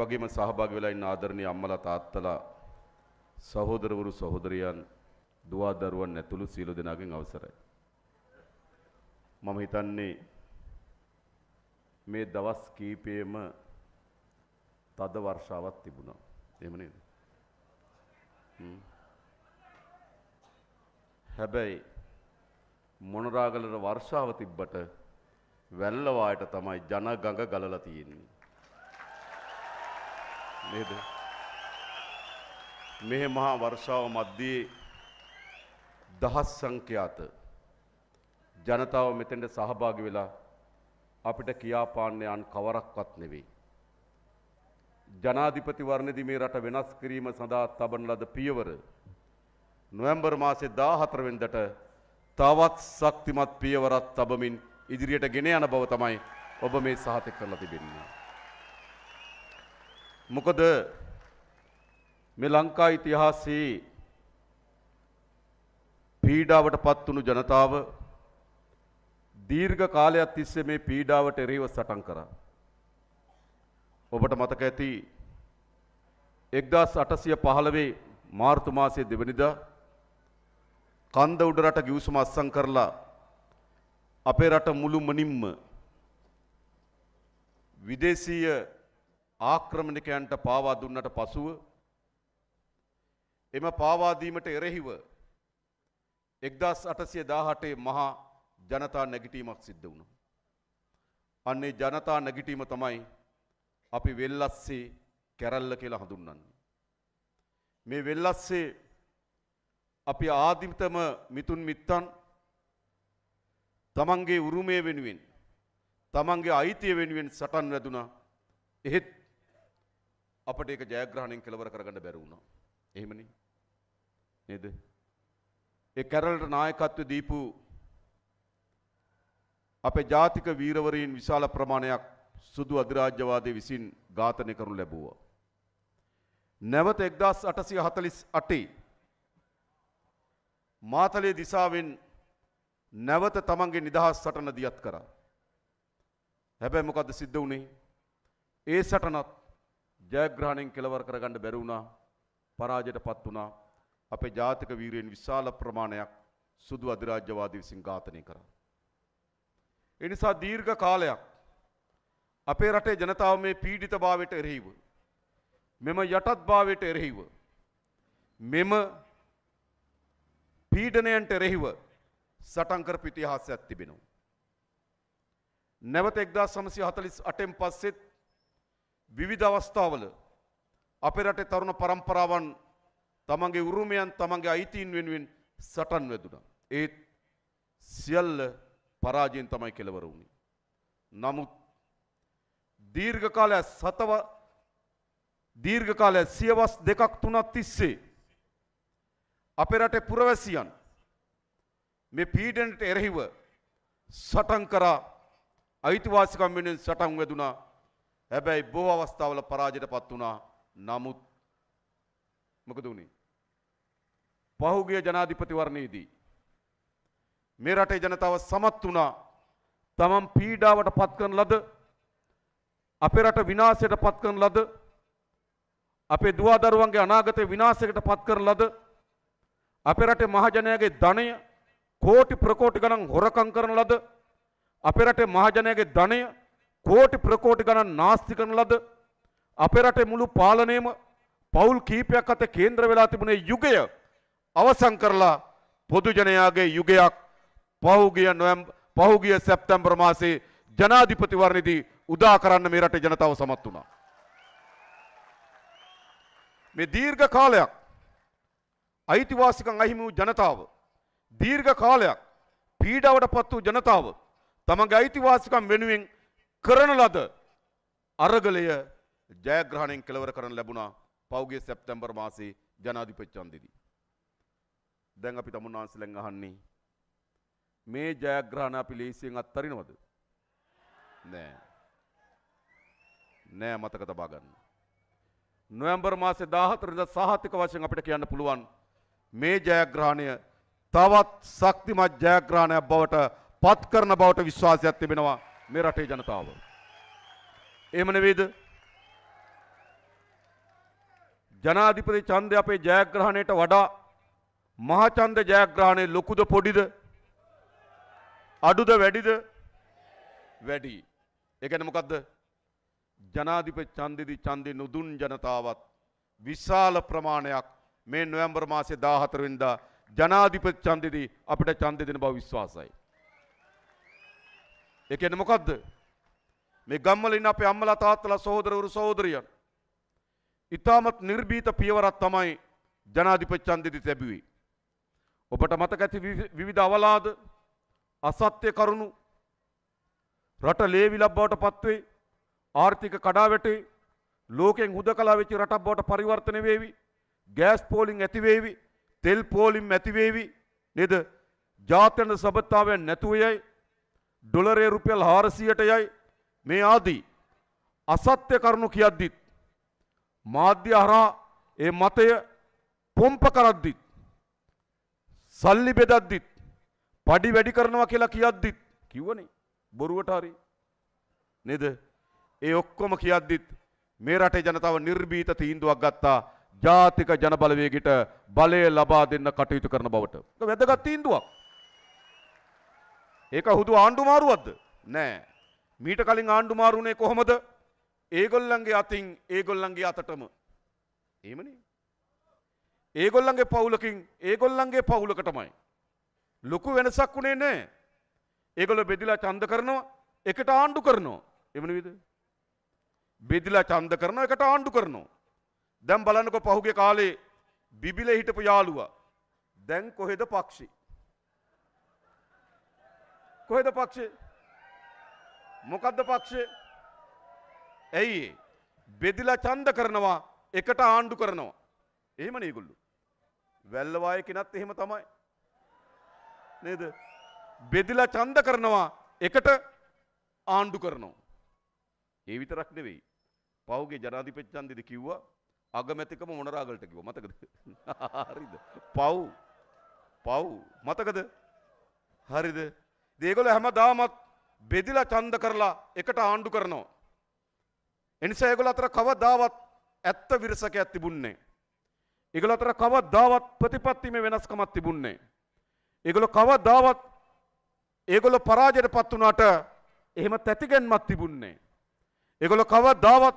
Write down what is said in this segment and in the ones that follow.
වගේම සහභාගි වෙලා ඉන්න ආදරණීය අම්මලා තාත්තලා සහෝදරවරු සහෝදරියන් දුව දරුවන් ඇතුළු සියලු දෙනාගෙන් අවසරයි. මම හිතන්නේ මේ දවස් කීපයේම තද වර්ෂාවක් තිබුණා. එහෙම නේද? හැබැයි මොනරාගලට වර්ෂාව තිබ්බට වැල්ල වායට තමයි ජනගඟ ගලලා තියෙන්නේ. නේද? මෙහි මහා වර්ෂාව මැද්දේ දහස් සංඛ්‍යාත ජනතාව මෙතෙන්ට සහභාගි වෙලා අපිට කියාපාන්න යන් කවරක්වත් නෙවෙයි. ජනාධිපතිවරණයේදී මේ රට වෙනස් කිරීම සඳහා තබන ලද පියවර නොවැම්බර් මාසේ 14 වෙනිදාට තවත් ශක්තිමත් පියවරක් තබමින් ඉදිරියට ගෙන යන බව තමයි ඔබ මේ සහතික කරලා තිබෙන්නේ. මොකද මේ ලංකා ඉතිහාසයේ පීඩාවට පත් වුණු ජනතාව දීර්ඝ කාලයක් තිස්සේ මේ පීඩාවට එරෙහිව සටන් කරා. ඔබට මතක ඇති 1815 මාර්තු මාසයේ දෙවනිදා කන්ද උඩ රට ගිවිසුම අත්සන් කරලා අපේ රට මුළු මනින්ම විදේශීය ආක්‍රමණිකයන්ට පාවා දුන්නට පසුව එම පාවාදීමට එරෙහිව එක්දස් අටසිය දාහටේ මහා ජනතා නැගිටීමක් සිද්ධ වුණු. අන්නේ ජනතා නැගිටීම තමයි අපි වෙල්ලස්සේ කැරල්ල කියලා හඳුන්වන්නේ. මේ වෙල්ලස්සේ අපි ආදිමතම මිතුන් මිත්තන් තමන්ගේ උරුමය වෙනුවෙන් තමන්ගේ අයිතිය වෙනුවෙන් සටන් වැදුනා එහෙත් අපට ඒක ජයග්‍රහණයෙන් කෙලවර කරගන්න බැරි වුණා. එහෙමනේ. නේද? ඒ කැරලට නායකත්වය දීපු අපේ ජාතික වීරවරීන් විශාල ප්‍රමාණයක් සුදු අධිරාජ්‍යවාදී විසින් ඝාතනය කරනු ලැබුවා. නැවත 1848 මාතලේ දිසාවෙන් නැවත තමන්ගේ නිදහස් සටන දියත් කරා. හැබැයි මොකද්ද සිද්ධ වුනේ? ඒ සටනත් ජයග්‍රහණයෙන් කෙලවර කරගන්න බැරි වුණා. පරාජයටපත් වුණා. අපේ ජාතික වීරයන් විශාල ප්‍රමාණයක් සුදු අධිරාජ්‍යවාදී විසින් ඝාතනය කරා. ඒ නිසා දීර්ඝ කාලයක් අපේ රටේ ජනතාව මේ පීඩිතභාවයට එරෙහිව මෙම යටත්භාවයට එරෙහිව මෙම පීඩනයන්ට එරෙහිව සටන් කරපු ඉතිහාසයක් තිබෙනවා. නැවත 1948න් පස්සෙත් විවිධ අවස්ථාවල අපේ රටේ තරුණ පරම්පරාවන් තමන්ගේ උරුමයන් තමන්ගේ අයිතීන් වෙනුවෙන් සටන් වැදුනා. ඒත් සියල්ල පරාජයෙන් තමයි කෙලවර වුණේ. නමුත් දීර්ඝ කාලයක් සතව දීර්ඝ කාලයක් සියවස් දෙකක් තුනක් තිස්සේ අපේ රටේ පුරවැසියන් මේ පීඩනට එරෙහිව සටන් කරා අයිතිවාසිකම් වෙනුවෙන් සටන් වැදුනා හැබැයි බොහෝ අවස්ථාවල පරාජයටපත් වුණා. නමුත් මොකද වුනේ? පහුගිය ජනාධිපතිවරණයේදී මේ රටේ ජනතාව සමත් වුණා. තමන් පීඩාවට පත් කරන ලද අපේ රට විනාශයට පත් කරන ලද අපේ දුවා දරුවන්ගේ අනාගතය විනාශයකට පත් කරන ලද අපේ රටේ මහජනයාගේ ධනය කෝටි ප්‍රකෝටි ගණන් හොරකම් කරන ලද අපේ රටේ මහජනයාගේ ධනය කෝටි ප්‍රකෝටි ගණන් නාස්ති කරන ලද අපේ රටේ මුළු පාලනයම පවුල් කීපයක් අතර කේන්ද්‍ර වෙලා තිබුණේ යුගය අවසන් කරලා පොදුජනයාගේ යුගයක් පහුගිය නොවැම්බර් පහුගිය සැප්තැම්බර් මාසේ ජනාධිපතිවරණයේදී උදා කරන්න මේ රටේ ජනතාව සමත් වුණා. මේ දීර්ඝ කාලයක් අයිතිවාසිකම් අහිමි වූ ජනතාව දීර්ඝ කාලයක් පීඩාවට පත් වූ ජනතාව තමගේ අයිතිවාසිකම් වෙනුවෙන් කරන ලද අරගලය ජයග්‍රහණයෙන් කෙලවර කරන ලැබුණා පෞගේ සැප්තැම්බර් මාසේ ජනාධිපච්චන්දිදී. දැන් අපි තමුන්නාන්සලෙන් අහන්නේ මේ ජයග්‍රහණ අපි ලේසියෙන් අත්තරිනවද? නෑ. නෑ මතක තබා ගන්න. නොවැම්බර් මාසේ 14 ඉඳලා සහතික වශයෙන් අපිට කියන්න පුළුවන් මේ ජයග්‍රහණය තවත් ශක්තිමත් ජයග්‍රහණයක් බවට පත් කරන බවට විශ්වාසයක් තිබෙනවා. මේ රටේ ජනතාව. එහෙම නෙවෙයිද? ජනාධිපති ඡන්දය අපේ ජයග්‍රහණයට වඩා මහ ඡන්ද ජයග්‍රහණය ලොකුද පොඩිද? අඩුද වැඩිද? වැඩි. ඒ කියන්නේ මොකද්ද? ජනාධිපති ඡන්දෙදි ඡන්දෙ නොදුන් ජනතාවත් විශාල ප්‍රමාණයක් මේ නොවැම්බර් මාසේ 14 වෙනිදා ජනාධිපති ඡන්දෙදි අපිට ඡන්දෙ දෙන බව විශ්වාසයි. ඒ කියන්නේ මොකද්ද? මේ ගම්වල ඉන්න අපේ අම්මලා තාත්තලා සහෝදරවරු සහෝදරියන්. ඊටමත් නිර්භීත පියවරක් තමයි ජනාධිපති ඡන්දෙදි තිබුවේ. ඔබට මතක ඇති විවිධ අවලාද අසත්‍ය කරුණු රට ලේවිලක් බවට පත්වේ ආර්ථික කඩාවැටේ ලෝකෙන් හුදකලා වෙච්ච රටක් බවට පරිවර්තනය වේවි ගෑස් පෝලිං ඇති වේවි තෙල් පෝලිම් ඇති වේවි නේද ජාත්‍යන්තර සබඳතාවයන් නැතුවයයි ඩොලරේ රුපියල් 400ට යයි මේ ආදී අසත්‍ය කරුණු කියද්දිත් මාධ්‍ය හරහා ඒ මතය පොම්ප කරද්දිත් සල්ලි බෙදද්දිත් පඩි වැඩි කරනවා කියලා කියද්දිත් කිව්වනේ බොරුවට හරි නේද ඒ ඔක්කොම කියද්දිත් මේ රටේ ජනතාව නිර්භීත තීන්දුවක් ගත්තා ජාතික ජනබලවේගයට බලය ලබා දෙන්න කටයුතු කරන බවට. ඒක වැදගත් තීන්දුවක්. ඒක හුදු ආණ්ඩු මාරුවක්ද? නෑ. මීට කලින් ආණ්ඩු මාරුනේ කොහොමද? ඒගොල්ලන්ගේ අතින් ඒගොල්ලන්ගේ අතටම. එහෙමනේ. ඒගොල්ලන්ගේ පවුලකින් ඒගොල්ලන්ගේ පවුලකටමයි. ලොකු වෙනසක් උනේ නෑ. ඒගොල්ලෝ බෙදිලා ඡන්ද කරනවා, එකට ආණ්ඩු කරනවා. එම නෙවෙයිද? බෙදිලා ඡන්ද කරනවා, එකට ආණ්ඩු කරනවා. දැන් බලන්නකෝ පහුගිය කාලේ බිබිල හිටපු යාළුවා. දැන් කොහෙද පක්ෂි? කොහෙද පක්ෂේ? මොකද්ද පක්ෂේ? ඇයි බෙදිලා ඡන්ද කරනවා එකට ආණ්ඩු කරනවා. එහෙමනේ ඒගොල්ලෝ. වැල්ල වායේ කෙනත් එහෙම තමයි. නේද? බෙදිලා ඡන්ද කරනවා එකට ආණ්ඩු කරනවා. ඒ විතරක් නෙවෙයි. පහුගේ ජනාධිපතිචන්දිද කිව්වා අගමැතිකම මොනරාගලට කිව්වා මතකද? හරිද? පව් පව් මතකද? හරිද? දේගොල හැමදාමත් බෙදිලා ඡන්ද කරලා එකට ආණ්ඩු කරනවා. එනිසා ඒගොල්ල අතර කවදාවත් ඇත්ත විරසකයක් තිබුණේ ඒගොල්ල අතර කවදාවත් ප්‍රතිපත්තිමේ වෙනස්කමක් තිබුණේ ඒගොල්ල කවදාවත් ඒගොල්ල පරාජයටපත් වුණාට එහෙම තැතිගැන්මක් තිබුණේ ඒගොල්ල කවදාවත්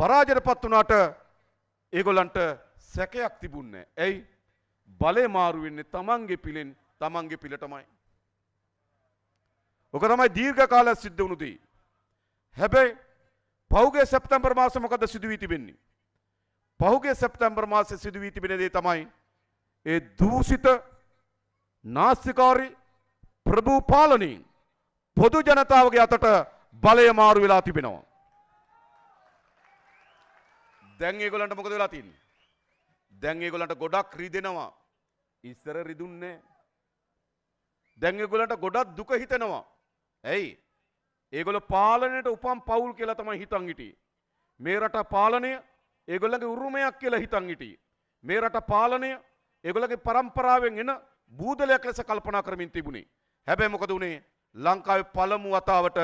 පරාජයටපත් වුණාට ඒගොල්ලන්ට සැකයක් තිබුණේ ඇයි බලේ මාරු වෙන්නේ Tamange පිලෙන් Tamange පිලටමයි ఒక තමයි දීර්ඝකාලයක් සිද්ධ වුණු දෙයි. හැබැයි පහුගිය සැප්තැම්බර් මාසේ මොකද සිදු වී තිබෙන්නේ? පහුගිය සැප්තැම්බර් මාසේ සිදු වී තිබෙන දේ තමයි ඒ දූෂිත නාස්තිකාරී ප්‍රභූ පාලනයෙන් පොදු ජනතාවගේ අතට බලය මාරු වෙලා තිබෙනවා. දැන් ඒගොල්ලන්ට මොකද වෙලා තියෙන්නේ? දැන් ඒගොල්ලන්ට ගොඩක් රිදෙනවා. ඉස්සර රිදුන්නේ දැන් ඒගොල්ලන්ට ගොඩක් දුක හිතෙනවා. ඇයි ඒගොල පාලනයට උපම් පවුල් කියලා තමයි හිතන් හිටියේ. මේ රට පාලනය ඒගොල්ලන්ගේ උරුමයක් කියලා හිතන් හිටියේ. මේ රට පාලනය ඒගොල්ලගේ પરම්පරාවෙන් එන බූදලයක් ලෙස කල්පනා කරමින් තිබුණේ. හැබැයි මොකද උනේ? ලංකාවේ පළමු වතාවට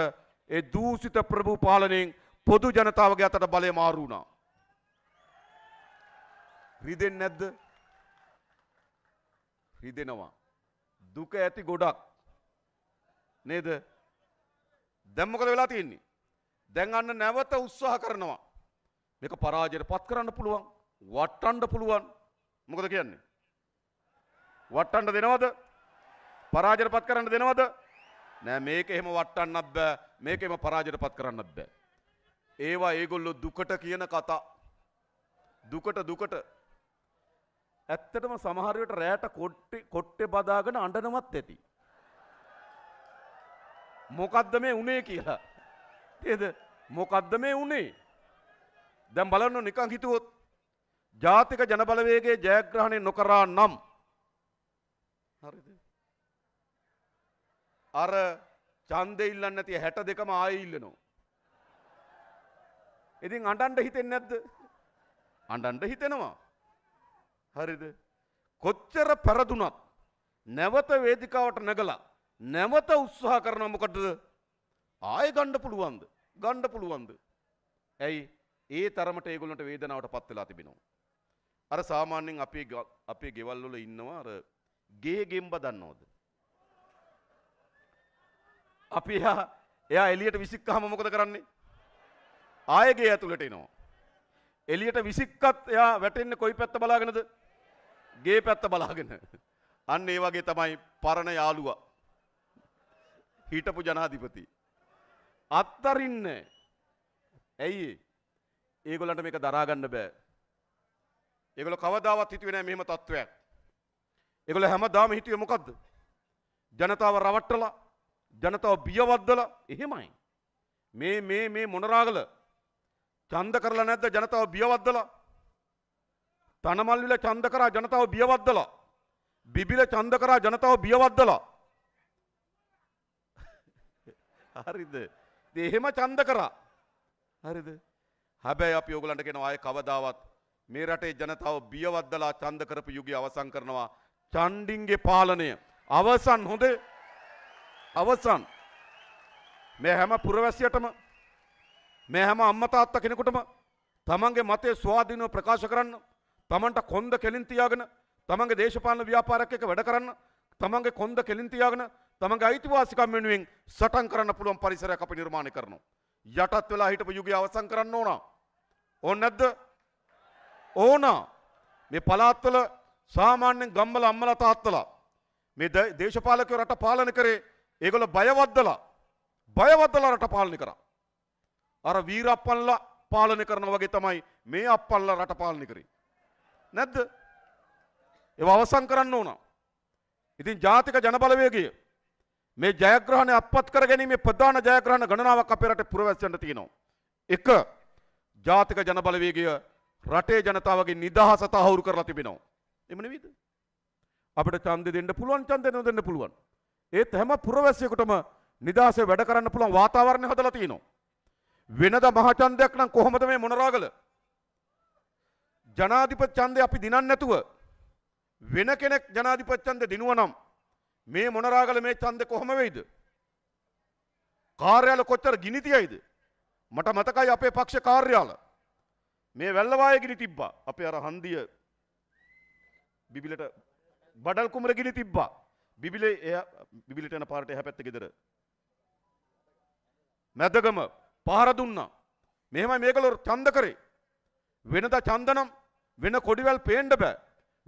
ඒ දූෂිත ප්‍රභු පාලනයෙන් පොදු ජනතාවගේ අතට බලය මාරු වුණා. රිදෙන්නේ නැද්ද? රිදෙනවා. දුක ඇති ගොඩක්. නේද? දැන් මොකද වෙලා තියෙන්නේ? දැන් අන්න නැවත උත්සාහ කරනවා. මේක පරාජයට පත් කරන්න පුළුවන්. වටන්න පුළුවන්. මොකද කියන්නේ? වටන්න දෙනවද? පරාජයට පත් කරන්න දෙනවද? නෑ මේක එහෙම වටන්නත් බෑ. මේක එහෙම පරාජයට පත් කරන්නත් බෑ. ඒවා ඒගොල්ලෝ දුකට කියන කතා. දුකට දුකට ඇත්තටම සමහරවිට රෑට කොට්ටේ බදාගෙන අඬනවත් ඇති. මොකක්ද මේ උනේ කියලා. තේද මොකක්ද මේ උනේ. දැම් බලන්න නිකං හිතුවොත් ජාතික ජනබලවේගේ ජයග්‍රහණය නොකරා නම්. හරිද. අර චන්ද ඉල්ලන්න ඇති හැට දෙකම ආයිල්ලනවා. ඉතින් අඩන්ඩ හිතෙන් නැද්ද අඩන්ඩ හිතෙනවා. හරිද. කොච්චර පැරදුනත් නැවත වේදිකාවට නැගලා නැවත උත්සාහ කරනවා මොකටද? ආයෙ ගන්න පුළුවන්ද? ගන්න පුළුවන්ද? ඇයි? ඒ තරමට ඒගොල්ලන්ට වේදනාවට පත් වෙලා තිබෙනවා. අර සාමාන්‍යයෙන් අපේ අපේ ගෙවල් වල ඉන්නවා අර ගේ ගෙම්බ දන්නවද? අපි එයා එයා එළියට විසික්කහම මොකද කරන්නේ? ආයෙ ගේ ඇතුළට එනවා. එළියට විසික්කත් එයා වැටෙන්නේ කොයි පැත්ත බලාගෙනද? ගේ පැත්ත බලාගෙන. අන්න ඒ වගේ තමයි පරණ යාළුවා හිටපු ජනාධිපති. අත්තරින්න ඇයි ඒගොලට මේක දරාගන්න බෑ. ඒගොල කවදාවත් හිතුවෙන මෙහම තත්ත්වයක්. ඒගොල හැම දාම හිටිය මොකක්ද. ජනතාව රවට්ටලා ජනතාව බියවද්දල එහෙමයි. මේ මේ මේ මොනරාගල චන්ද කරලා නැද්ද ජනතාව බියවද්දලා තනමල්විල චන්ද කරා ජනතාව බියවද්දලා බිබිල චන්ද කරා ජනතාව බියවද්දලා හරිද දේහෙම චන්ද කරා හරිද හැබැයි අපි ඔගලන්ට කෙන ආය කවදාවත් මේ රටේ ජනතාව බියවද්දලා චන්ද කරපු යුගය අවසන් කරනවා චන්ඩින්ගේ පාලනය අවසන් හොඳ අවසන් මේ හැම පුරවැසියටම මේ හැම අම්මා තාත්තා කෙනෙකුටම තමන්ගේ මතය ස්වාධීනව ප්‍රකාශ කරන්න තමන්ට කොන්ද කෙලින් තියාගෙන තමන්ගේ දේශපාලන ව්‍යාපාරයක් එක වැඩ කරන්න තමන්ගේ කොන්ද කෙලින් තියාගෙන තමන්ගේ අයිතිවාසිකම් වෙනුවෙන් සටන් කරන්න පුළුවන් පරිසරයක් අපි නිර්මාණය කරනවා. යටත් වෙලා හිටපු යුගය අවසන් කරන්න ඕන. ඕන නැද්ද? ඕන. මේ පළාත්වල සාමාන්‍යයෙන් ගම්වල අම්මලා තාත්තලා මේ දේශපාලකයෝ රට පාලන කරේ ඒගොල්ලෝ බයවද්දලා බයවද්දලා රට පාලනය කරා. අර වීර අප්පන්ලා පාලනය කරනවා වගේ තමයි මේ අප්පන්ලා රට පාලනය කරේ. නැද්ද? ඒව අවසන් කරන්න ඕන. ඉතින් ජාතික ජනබලවේගය මේ ජයග්‍රහණය අත්පත් කර ගැනීමේ ප්‍රධාන ජයග්‍රහණ ගණනාවක් අපේ රටේ පුරවැස්සෙන්න තියෙනවා. එක ජාතික ජනබලවේගය රටේ ජනතාවගේ නිදහස තහවුරු කරලා තිබෙනවා. එම නෙවෙයිද? අපිට ඡන්දෙ දෙන්න පුළුවන් ඡන්දෙ නොදෙන්න පුළුවන්. ඒත් හැම පුරවැසියෙකුටම නිදහසේ වැඩ කරන්න පුළුවන් වාතාවරණය හදලා තියෙනවා. වෙනද මහ ඡන්දයක් නම් කොහොමද මේ මොනරාගල? ජනාධිපති ඡන්දය අපි දිනන්නේ නැතුව වෙන කෙනෙක් ජනාධිපති ඡන්දය දිනුවා නම් මේ මොනරාගල මේ ඡන්දෙ කොහොම වෙයිද? කාර්යාල කොච්චර ගිනි තියයිද? මට මතකයි අපේ පක්ෂ කාර්යාල මේ වැල්ලවායේ ගිනි තිබ්බා. අපේ අර හන්දිය බිබිලට බඩල් කුමර ගිනි තිබ්බා. බිබිලේ එයා බිබිලට යන පාරට එහා පැත්ත ගෙදර. මැදගම පහර දුන්නා. මෙහෙමයි මේගොල්ලෝ ඡන්ද කරේ. වෙනදා ඡන්දනම් වෙන කොඩිවැල් පේන්න බෑ.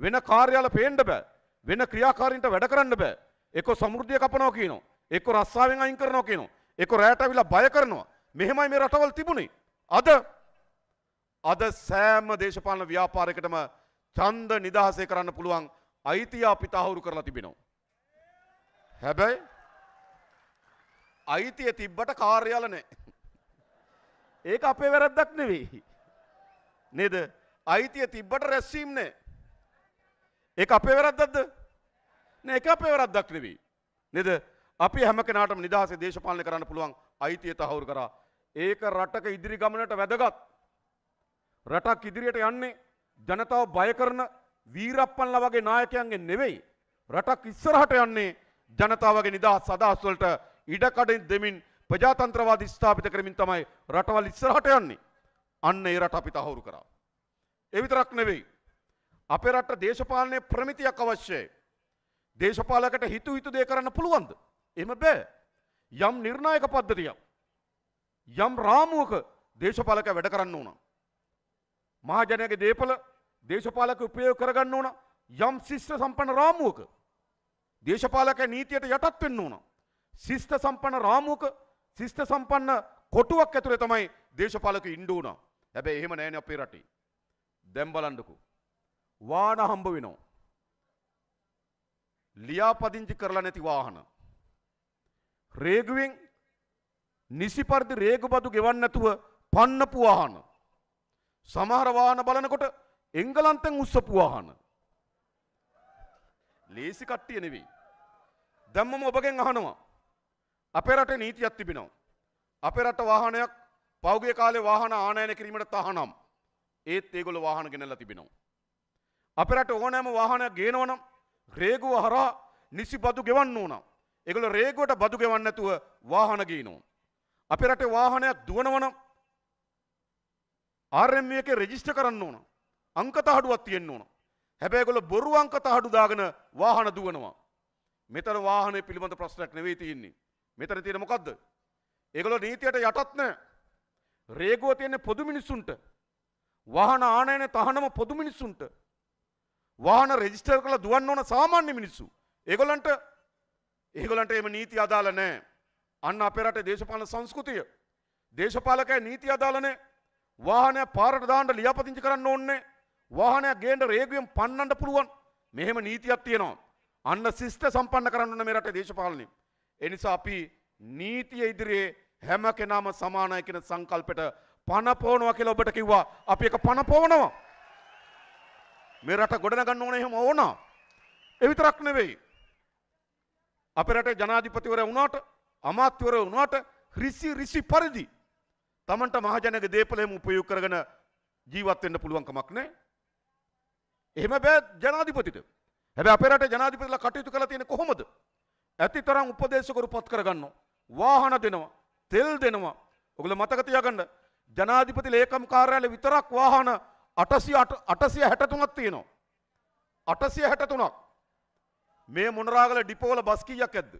වෙන කාර්යාල පේන්න බෑ. වෙන ක්‍රියාකාරීන්ට වැඩ කරන්න බෑ. එක සමෘද්ධිය කපනවා කියනවා. එක රස්සාවෙන් අයින් කරනවා කියනවා. එක රැට ඇවිල්ලා බය කරනවා. මෙහෙමයි මේ රටවල් තිබුණේ. අද අද සෑම දේශපාලන ව්‍යාපාරයකටම ඡන්ද නිදහසේ කරන්න පුළුවන් අයිතිය අපිට අහුරු කරලා තිබෙනවා. හැබැයි අයිතිය තිබ්බට කාර්යාල නැහැ. ඒක අපේ වැරද්දක් නෙවෙයි. නේද? අයිතිය තිබ්බට රැස්වීම නැහැ. ඒක අපේ වැරද්දක්ද? නෑ එක පැවරද්දක් නෙවෙයි. නේද? අපි හැම කෙනාටම නිදහසේ දේශපාලනය කරන්න පුළුවන් අයිතිය තහවුරු කරා. ඒක රටක ඉදිරි ගමනට වැදගත්. රටක් ඉදිරියට යන්නේ ජනතාව බය කරන වීරප්පන්ලා වගේ නායකයන්ගේ නෙවෙයි. රටක් ඉස්සරහට යන්නේ ජනතාවගේ නිදහස් අදහස් වලට ඉඩකඩින් දෙමින් ප්‍රජාතන්ත්‍රවාද ස්ථාපිත කරමින් තමයි රටවල් ඉස්සරහට යන්නේ. අන්න ඒ රට අපි තහවුරු කරා. ඒ විතරක් නෙවෙයි. අපේ රට දේශපාලනයේ ප්‍රමිතියක් අවශ්‍යයි. දේශපාලකට හිතු හිතු දේ කරන්න පුළුවන්ද? එහෙම බෑ. යම් නිර්ණායක පද්ධතියක් යම් රාමුවක දේශපාලකයා වැඩ කරන්න ඕන. මහජනයාගේ දේපල දේශපාලක උපයෝග කරගන්න ඕන යම් ශිෂ්ට සම්පන්න රාමුවක දේශපාලකයා නීතියට යටත් වෙන්න ඕන. ශිෂ්ට සම්පන්න රාමුවක ශිෂ්ට සම්පන්න කොටුවක් ඇතුලේ තමයි දේශපාලකයෝ ඉන්න ඕන. හැබැයි එහෙම නැහැනේ අපේ රටේ. දැන් බලන්නකෝ. වාන හම්බ වෙනවා. ලියාපදිංචි කරලා නැති වාහන. රේගුවෙන් නිසි පරිදි රේගුබදු ගෙවන්නේ නැතුව පන්නපු වාහන. සමහර වාහන බලනකොට එංගලන්තෙන් උස්සපු වාහන. ලේසි කට්ටිය නෙවෙයි. දැම්මම ඔබගෙන් අහනවා. අපේ රටේ නීතියක් තිබෙනවා. අපේ රට වාහනයක් පෞගේ කාලේ වාහන ආනයනය කිරීමට තහනම්. ඒත් ඒගොල්ලෝ වාහන ගෙනල්ලා තිබෙනවා. අපේ රට ඕනෑම වාහනයක් ගේනවනම් රේගුව හරහා නිසි බදු ගෙවන්න ඕන. ඒගොල්ලෝ රේගුවට බදු ගෙවන්න නැතුව වාහන ගිනනවා. අපේ රටේ වාහනයක් දුවනවනම් RM e එකේ රෙජිස්ටර් කරන්න ඕන. අංක තහඩුවක් තියෙන්න ඕන. හැබැයි ඒගොල්ලෝ බොරු අංක තහඩු දාගෙන වාහන දුවනවා. මෙතන වාහනේ පිළිබඳ ප්‍රශ්නයක් නෙවෙයි තියෙන්නේ. මෙතන තියෙන මොකද්ද? ඒගොල්ලෝ නීතියට යටත් නැහැ. රේගුව තියෙන්නේ පොදු මිනිසුන්ට. වාහන ආනයන තහනම පොදු මිනිසුන්ට. වාහන රෙජිස්ටර් කළ දුවන්න ඕන සාමාන්‍ය මිනිස්සු. ඒගොල්ලන්ට ඒගොලන්ට එම නීති අදාළ නෑ. අන්න අපේ රටේ දේශපාලන සංස්කෘතිය. දේශපාලකය නීති අදාළ නෑ. වාහනය පාරට දාන්න ලියාපදිංචි කරන්න ඕන්නේ. වාහනයක් ගේන්න රේගුවෙන් පන්නන්න පුළුවන්. මෙහෙම නීතියක් තියෙනවා. අන්න ශිෂ්ට සම්පන්න කරන්න ඕන මේ රටේ දේශපාලනේ. ඒ නිසා අපි නීතිය ඉදිරියේ හැම කෙනාම සමානයි කියන සංකල්පයට පණ පොවනවා කියලා ඔබට කිව්වා. අපි එක පණ පොවනවා. මේ රට ගොඩනගන්න ඕන එහෙම ඕනවා. ඒ විතරක් නෙවෙයි. අපේ රටේ ජනාධිපතිවරයා වුණාට, අමාත්‍යවරයා වුණාට රිසි රිසි පරිදි Tamanට මහජනගේ දේපළ එහෙම උපයෝග කරගෙන ජීවත් වෙන්න පුළුවන් කමක් නැහැ. එහෙම බෑ ජනාධිපතිට. හැබැයි අපේ රටේ ජනාධිපතිලා කටයුතු කරලා තියෙන්නේ කොහොමද? ඇතිතරම් උපදේශකරු පත් කරගන්නවා. වාහන දෙනවා, තෙල් දෙනවා. ඔගොල්ලෝ මතක තියාගන්න. ජනාධිපති ලේකම් කාර්යාලය විතරක් වාහන අටසිය අටසිය හැටතුනක් තියෙනවා. අටසිය හැටතුනක්. මේ මොනරාගල ඩිපෝල බස් කීයක් ඇද්ද?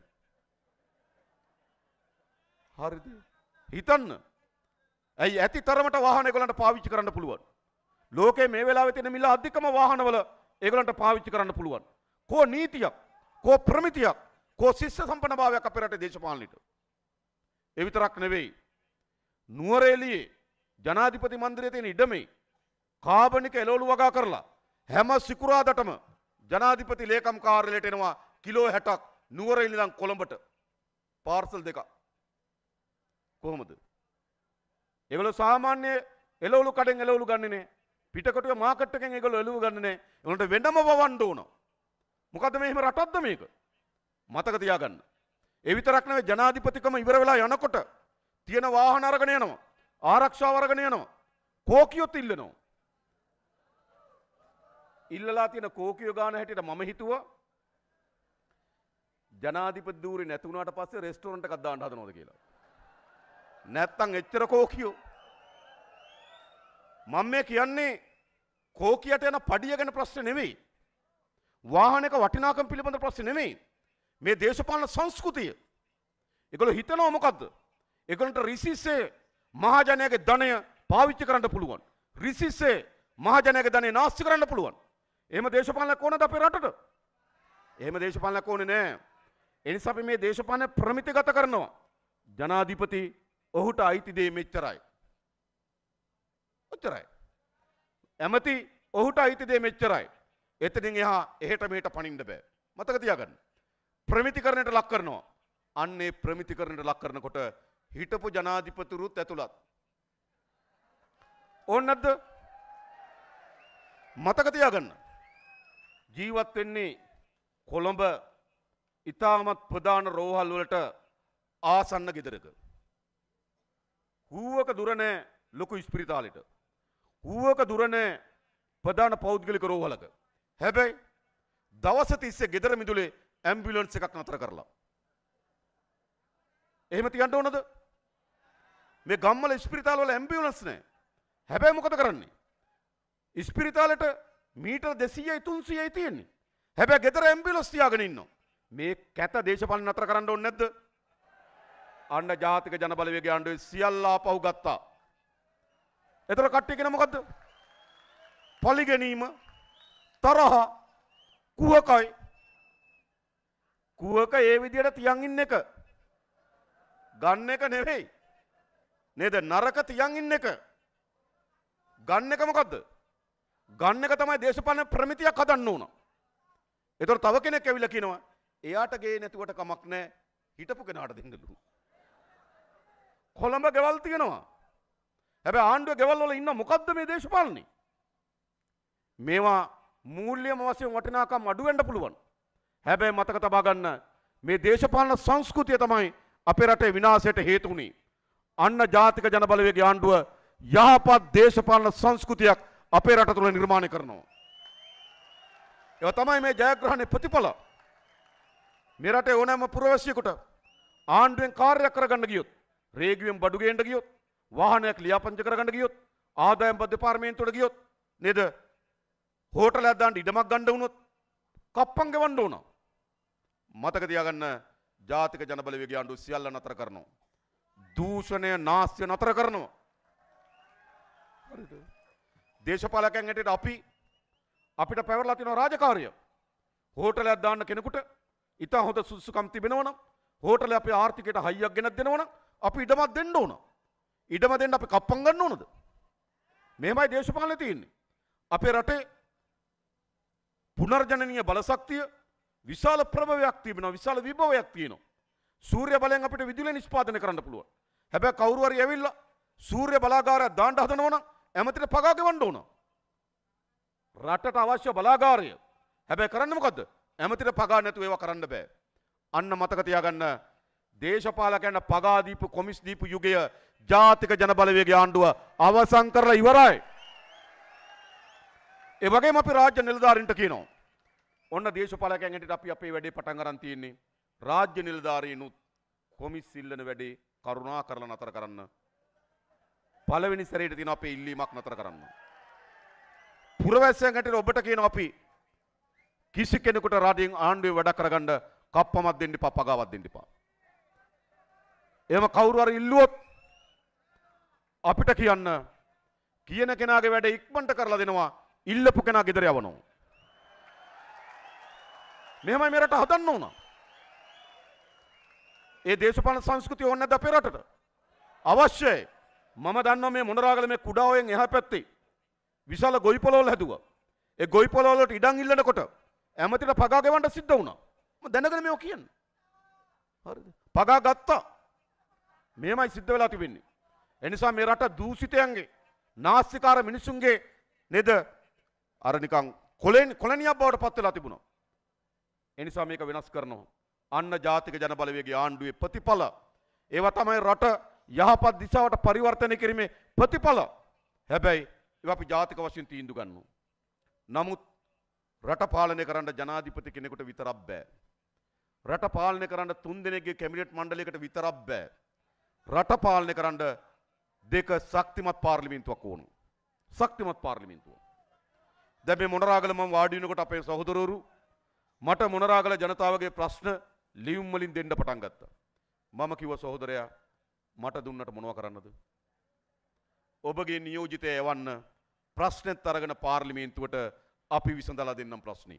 හරිද? හිතන්න. ඇයි ඇති තරමට වාහන ඒගොල්ලන්ට පාවිච්චි කරන්න පුළුවන්. ලෝකේ මේ වෙලාවේ තියෙන මිල අධිකම වාහනවල ඒගොල්ලන්ට පාවිච්චි කරන්න පුළුවන්. කෝ නීතියක්, කෝ ප්‍රමිතියක්, කෝ ශිෂ්‍ය සම්පන්නභාවයක් අපේ රටේ දේශපාලනයට. ඒ විතරක් නෙවෙයි. නුවරඑළියේ ජනාධිපති මන්දිරයේ තියෙන ඉඩමේ කාබනික එලෝලු වගා කරලා හැම සිකුරාදටම ජනාධිපති ලේකම් කාර්යාලයට එනවා කිලෝ 60ක් නුවරින් ඉඳන් කොළඹට පාර්සල් දෙකක් කොහොමද ඒගොල්ලෝ සාමාන්‍ය එලවලු කඩෙන් එලවලු ගන්නේ නේ පිටකොටුවේ මාකට් එකෙන් ඒගොල්ලෝ එලවලු ගන්නේ නේ ඒගොල්ලන්ට වෙනම වවන්න ඕන මොකද මේ එහෙම රටක්ද මේක මතක තියාගන්න ඒ විතරක් නෙවෙයි ජනාධිපතිකම ඉවර වෙලා යනකොට තියෙන වාහන අරගෙන යනවා ආරක්ෂාව අරගෙන යනවා කෝකියොත් ඉල්ලනවා ඉල්ලලා තියෙන කෝකියෝ ගාන හැටියට මම හිතුවා ජනාධිපති ධූරේ නැති වුණාට පස්සේ රෙස්ටෝරන්ට් එකක් දාන්න හදනවද කියලා. නැත්තම් එච්චර කෝකියෝ. මම මේ කියන්නේ කෝකියට යන පඩිය ගැන ප්‍රශ්නේ නෙමෙයි. වාහනයක වටිනාකම පිළිබඳ ප්‍රශ්නේ නෙමෙයි. මේ දේශපාලන සංස්කෘතිය. ඒගොල්ලෝ හිතනවා මොකද්ද? ඒගොල්ලන්ට රිසිස්සේ මහජනයාගේ ධනය පාවිච්චි කරන්න පුළුවන්. රිසිස්සේ මහජනයාගේ ධනය නාස්ති කරන්න පුළුවන්. එහෙම දේශපාලනයක් ඕනද අපේ රටට? එහෙම දේශපාලනයක් ඕනේ නෑ. ඒ නිසා අපි මේ දේශපාලන ප්‍රමිතිගත කරනවා. ජනාධිපති ඔහුට අයිති දේ මෙච්චරයි. ඔච්චරයි. ඇමති ඔහුට අයිති දේ මෙච්චරයි. එතනින් එහා එහෙට මෙහෙට පනින්න බෑ. මතක තියාගන්න. ප්‍රමිතිකරණයට ලක් කරනවා. අන්නේ ප්‍රමිතිකරණයට ලක් කරනකොට හිටපු ජනාධිපතිවරුත් ඇතුළත්. ඕන්නත්ද? මතක තියාගන්න. ජීවත් වෙන්නේ කොළඹ ඉතාමත් ප්‍රධාන රෝහල් වලට ආසන්න ගෙදරක. හූවක දුර නැහැ ලොකු ස්පිරිතාලෙට. හූවක දුර නැහැ ප්‍රධාන පෞද්ගලික රෝහලක. හැබැයි දවස 30 ගෙදර මිදුලේ ඇම්බියුලන්ස් එකක් නතර කරලා. එහෙම තියන්න ඕනද? මේ ගම්වල ස්පිරිතාල වල ඇම්බියුලන්ස් නැහැ. හැබැයි මොකද කරන්නේ? ස්පිරිතාලෙට මීටර් දෙසීයයි තුන්සියයි තියෙන්නේ හැබැ ගෙතර ඇම්බිලොස් තියාගෙන ඉන්නවා මේ කැත දේශපාලන නතර කරන්න ඕනේ නැද්ද අන්න ජාතික ජනබලවේගය ආණ්ඩුවේ සියල්ලා පහු ගත්තා එතකොට කට්ටිය කියන මොකද්ද පලිගැනීම තරහ කුහකයි කුහක ඒ විදියට තියන් ඉන්න එක ගන්න එක නෙවෙයි නේද නරක තියන් ඉන්න එක ගන්න එක මොකද්ද ගන්න එක තමයි දේශපාලන ප්‍රමිතියක් හදන්න ඕන. ඒතර තව කෙනෙක් ඇවිල්ලා කියනවා එයාට ගේ නැතුවට කමක් නැහැ හිටපු කෙනාට දෙන්නලු. කොළඹ ගෙවල් තියෙනවා. හැබැයි ආණ්ඩුව ගෙවල් වල ඉන්න මොකද්ද මේ දේශපාලනේ? මේවා මූල්‍යම වශයෙන් වටිනාකම් අඩු වෙන්න පුළුවන්. හැබැයි මතක තබා ගන්න මේ දේශපාලන සංස්කෘතිය තමයි අපේ රටේ විනාශයට හේතු වුණේ. අන්න ජාතික ජනබලවේග ආණ්ඩුව යහපත් දේශපාලන සංස්කෘතියක් අපේ රට තුළ නිර්මාණය කරනවා. ඒව තමයි මේ ජයග්‍රහණය ප්‍රතිඵල. මේ රටේ ඕනෑම පුරවැසියෙකුට ආණ්ඩුවෙන් කාර්යයක් කරගන්න ගියොත්, රේගුවෙන් බඩු ගේන්න ගියොත්, වාහනයක් ලියාපදිංචි කරගන්න ගියොත්, ආදායම් බද දෙපාර්තමේන්තුවට ගියොත් නේද? හෝටලයක් දාන්න ඉඩමක් ගන්න වුණොත් කප්පම් ගෙවන්න ඕන. මතක තියාගන්න ජාතික ජනබලවේගය ආණ්ඩුව සියල්ල නතර කරනවා. දූෂණය නාස්‍ය නතර කරනවා. හරිද? දේශපාලකයන් හැටියට අපි අපිට පැවරලා තියෙන රාජකාරිය හෝටලයක් දාන්න කෙනෙකුට ඉතා හොඳ සුදුසුකම් තිබෙනවනම් හෝටලේ අපේ ආර්ථිකයට හයියක් ගෙනත් දෙනවනම් අපි ඉඩමක් දෙන්න ඕන. ඉඩම දෙන්න අපි කප්පම් ගන්න ඕනද? මෙහෙමයි දේශපාලනේ තියෙන්නේ. අපේ රටේ පුනර්ජනනීය බලශක්තිය විශාල ප්‍රභවයක් තිබෙනවා විශාල විභවයක් තියෙනවා. සූර්ය බලයෙන් අපිට විදුලිය නිෂ්පාදනය කරන්න පුළුවන්. හැබැයි කවුරු හරි ඇවිල්ලා සූර්ය බලාගාරයක් දාන්න හදනවනම් ඇමතිට පගා ගෙවන්න ඕන. රටට අවශ්‍ය බලාගාරය. හැබැයි කරන්න මොකද්ද? ඇමතිට පගා නැතුව ඒවා කරන්න බෑ. අන්න මතක තියාගන්න දේශපාලකයන්ට පගා දීපු කොමිස් දීපු යුගය ජාතික ජනබලවේගය ආණ්ඩුව අවසන් කරලා ඉවරයි. ඒ වගේම අපි රාජ්‍ය නිලධාරීන්ට කියනවා. ඔන්න දේශපාලකයන් හැටියට අපි අපේ වැඩේ පටන් අරන් තියෙන්නේ. රාජ්‍ය නිලධාරීනුත් කොමිස් ඉල්ලන වැඩේ කරුණා කරලා නතර කරන්න. පළවෙනි සැරේට තියෙන අපේ ඉල්ලීමක් නතර කරන්න. පුරවැසියන් හැටියට ඔබට කියන අපි කිසි කෙනෙකුට රටින් ආණ්ඩුවේ වැඩ කරගන්න කප්පමක් දෙන්න එපා පගාවක් දෙන්න එපා. එහෙම කවුරු හරි ඉල්ලුවොත් අපිට කියන්න කියන කෙනාගේ වැඩ ඉක්මනට කරලා දෙනවා ඉල්ලපු කෙනා ගෙදර යවනවා. මෙහෙමයි මේ රට හදන්න ඕන. ඒ දේශපාලන සංස්කෘතිය ඕනේ නැද්ද අපේ රටට? අවශ්‍යයි. මම දන්නවා මේ මොනරාගල මේ කුඩාවෙන් එහා පැත්තේ විශාල ගොවිපළවල් හැදුවා. ඒ ගොවිපළවල් වලට ඉඩම් ඉල්ලනකොට ඇමතිට පගා ගෙවන්න සිද්ධ වුණා. මම දැනගෙන මේක කියන්නේ. හරිද? පගා ගත්තා. මේමයි සිද්ධ වෙලා තිබෙන්නේ. එනිසා මේ රට දූෂිතයන්ගේ නාස්තිකාර මිනිසුන්ගේ නේද අර නිකන් කොලෙන් කොලනියක් බවට පත් වෙලා තිබුණා. එනිසා මේක වෙනස් කරනවා. අන්න ජාතික ජනබලවේගයේ ආණ්ඩුවේ ප්‍රතිඵල ඒවා තමයි රට යහපත් දිසාවට පරිවර්තනය කිරීමේ ප්‍රතිඵල. හැබැයි ඒවා අපි ජාතික වශයෙන් තීන්දුව ගන්නවා. නමුත් රට පාලනය කරන්න ජනාධිපති කෙනෙකුට විතරක් බෑ. රට පාලනය කරන්න තුන්දෙනෙක්ගේ කැබිනට් මණ්ඩලයකට විතරක් බෑ. රට පාලනය කරන්න දෙක ශක්තිමත් පාර්ලිමේන්තුවක් ඕන. ශක්තිමත් පාර්ලිමේන්තුව. දැන් මේ මොනරාගල මම වාඩි වෙනකොට අපේ සහෝදරවරු මට මොනරාගල ජනතාවගේ ප්‍රශ්න ලියුම් වලින් දෙන්න පටන් ගත්තා. මම කිව්ව සහෝදරයා මට දුන්නට මොනව කරන්නද? ඔබගේ නියෝජිතය එවන්න ප්‍රශ්නෙත් අරගෙන පාර්ලිමේන්තුවට අපි විසඳලා දෙන්නම් ප්‍රශ්නේ.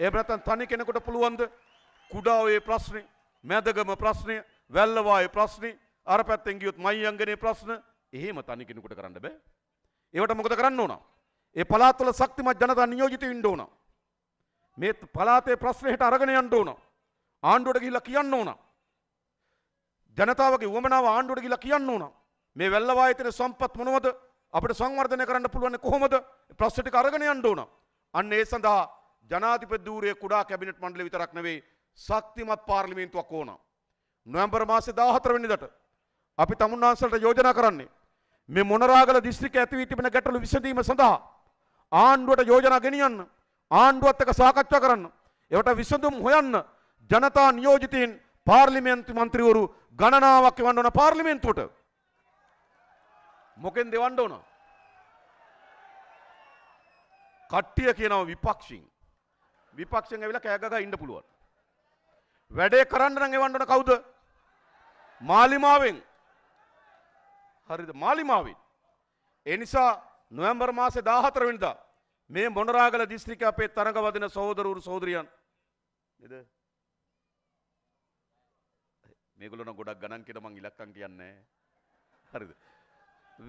ඒ නැත්නම් තනි කෙනෙකුට පුළුවන්ද? කුඩා ඔය ප්‍රශ්නේ, මැදගම ප්‍රශ්නේ, වැල්ලවායේ ප්‍රශ්නේ, අර පැත්තෙන් ගියොත් මයිංගනේ ප්‍රශ්න, එහෙම තනි කෙනෙකුට කරන්න බෑ. ඒවට මොකද කරන්න ඕන? ඒ පළාත්වල ශක්තිමත් ජනතා නියෝජිත වෙන්න ඕන. මේ පළාතේ ප්‍රශ්නේ හිට අරගෙන යන්න ඕන. ආණ්ඩුවට ගිහිල්ලා කියන්න ඕන. ජනතාවගේ වුවමනාව ආණ්ඩුවට ගිහිලා කියන්න ඕන. මේ වැල්ල වායතන සම්පත් මොනවද? අපිට සංවර්ධනය කරන්න පුළුවන් කොහොමද? ප්‍රශ්න ටික අරගෙන යන්න ඕන. අන්න ඒ සඳහා ජනාධිපති ධූරයේ කුඩා කැබිනට් මණ්ඩලය විතරක් නෙවෙයි ශක්තිමත් පාර්ලිමේන්තුවක් ඕන. නොවැම්බර් මාසේ 14 වෙනිදාට අපි තමුන්නාන්සලට යෝජනා කරන්නේ මේ මොනරාගල දිස්ත්‍රික්කයේ ඇති වී තිබෙන ගැටලු විසඳීම සඳහා ආණ්ඩුවට යෝජනා ගෙනියන්න ආණ්ඩුවත් එක්ක සාකච්ඡා කරන්න ඒවට විසඳුම් හොයන්න ජනතා නියෝජිතයින් පාර්ලිමේන්තු මන්ත්‍රීවරු ගණනාවක් එවන්න ඕන පාර්ලිමේන්තුවට. මොකෙන් දෙවන්න ඕන? කට්ටිය කියනවා විපක්ෂින්. විපක්ෂෙන් ඇවිල්ලා කෑ ගගා ඉන්න පුළුවන්. වැඩේ කරන්න නම් එවන්න ඕන කවුද? මාලිමාවෙන්. හරිද? මාලිමාවෙන්. ඒ නිසා නොවැම්බර් මාසේ 14 වෙනිදා මේ මොනරාගල දිස්ත්‍රික්ක අපේ තරඟ වදින සහෝදරවරු සහෝදරියන් නේද? මේගොල්ලොන ගොඩක් ගණන් කියෙන මං ඉලක්කම් කියන්නේ හරිද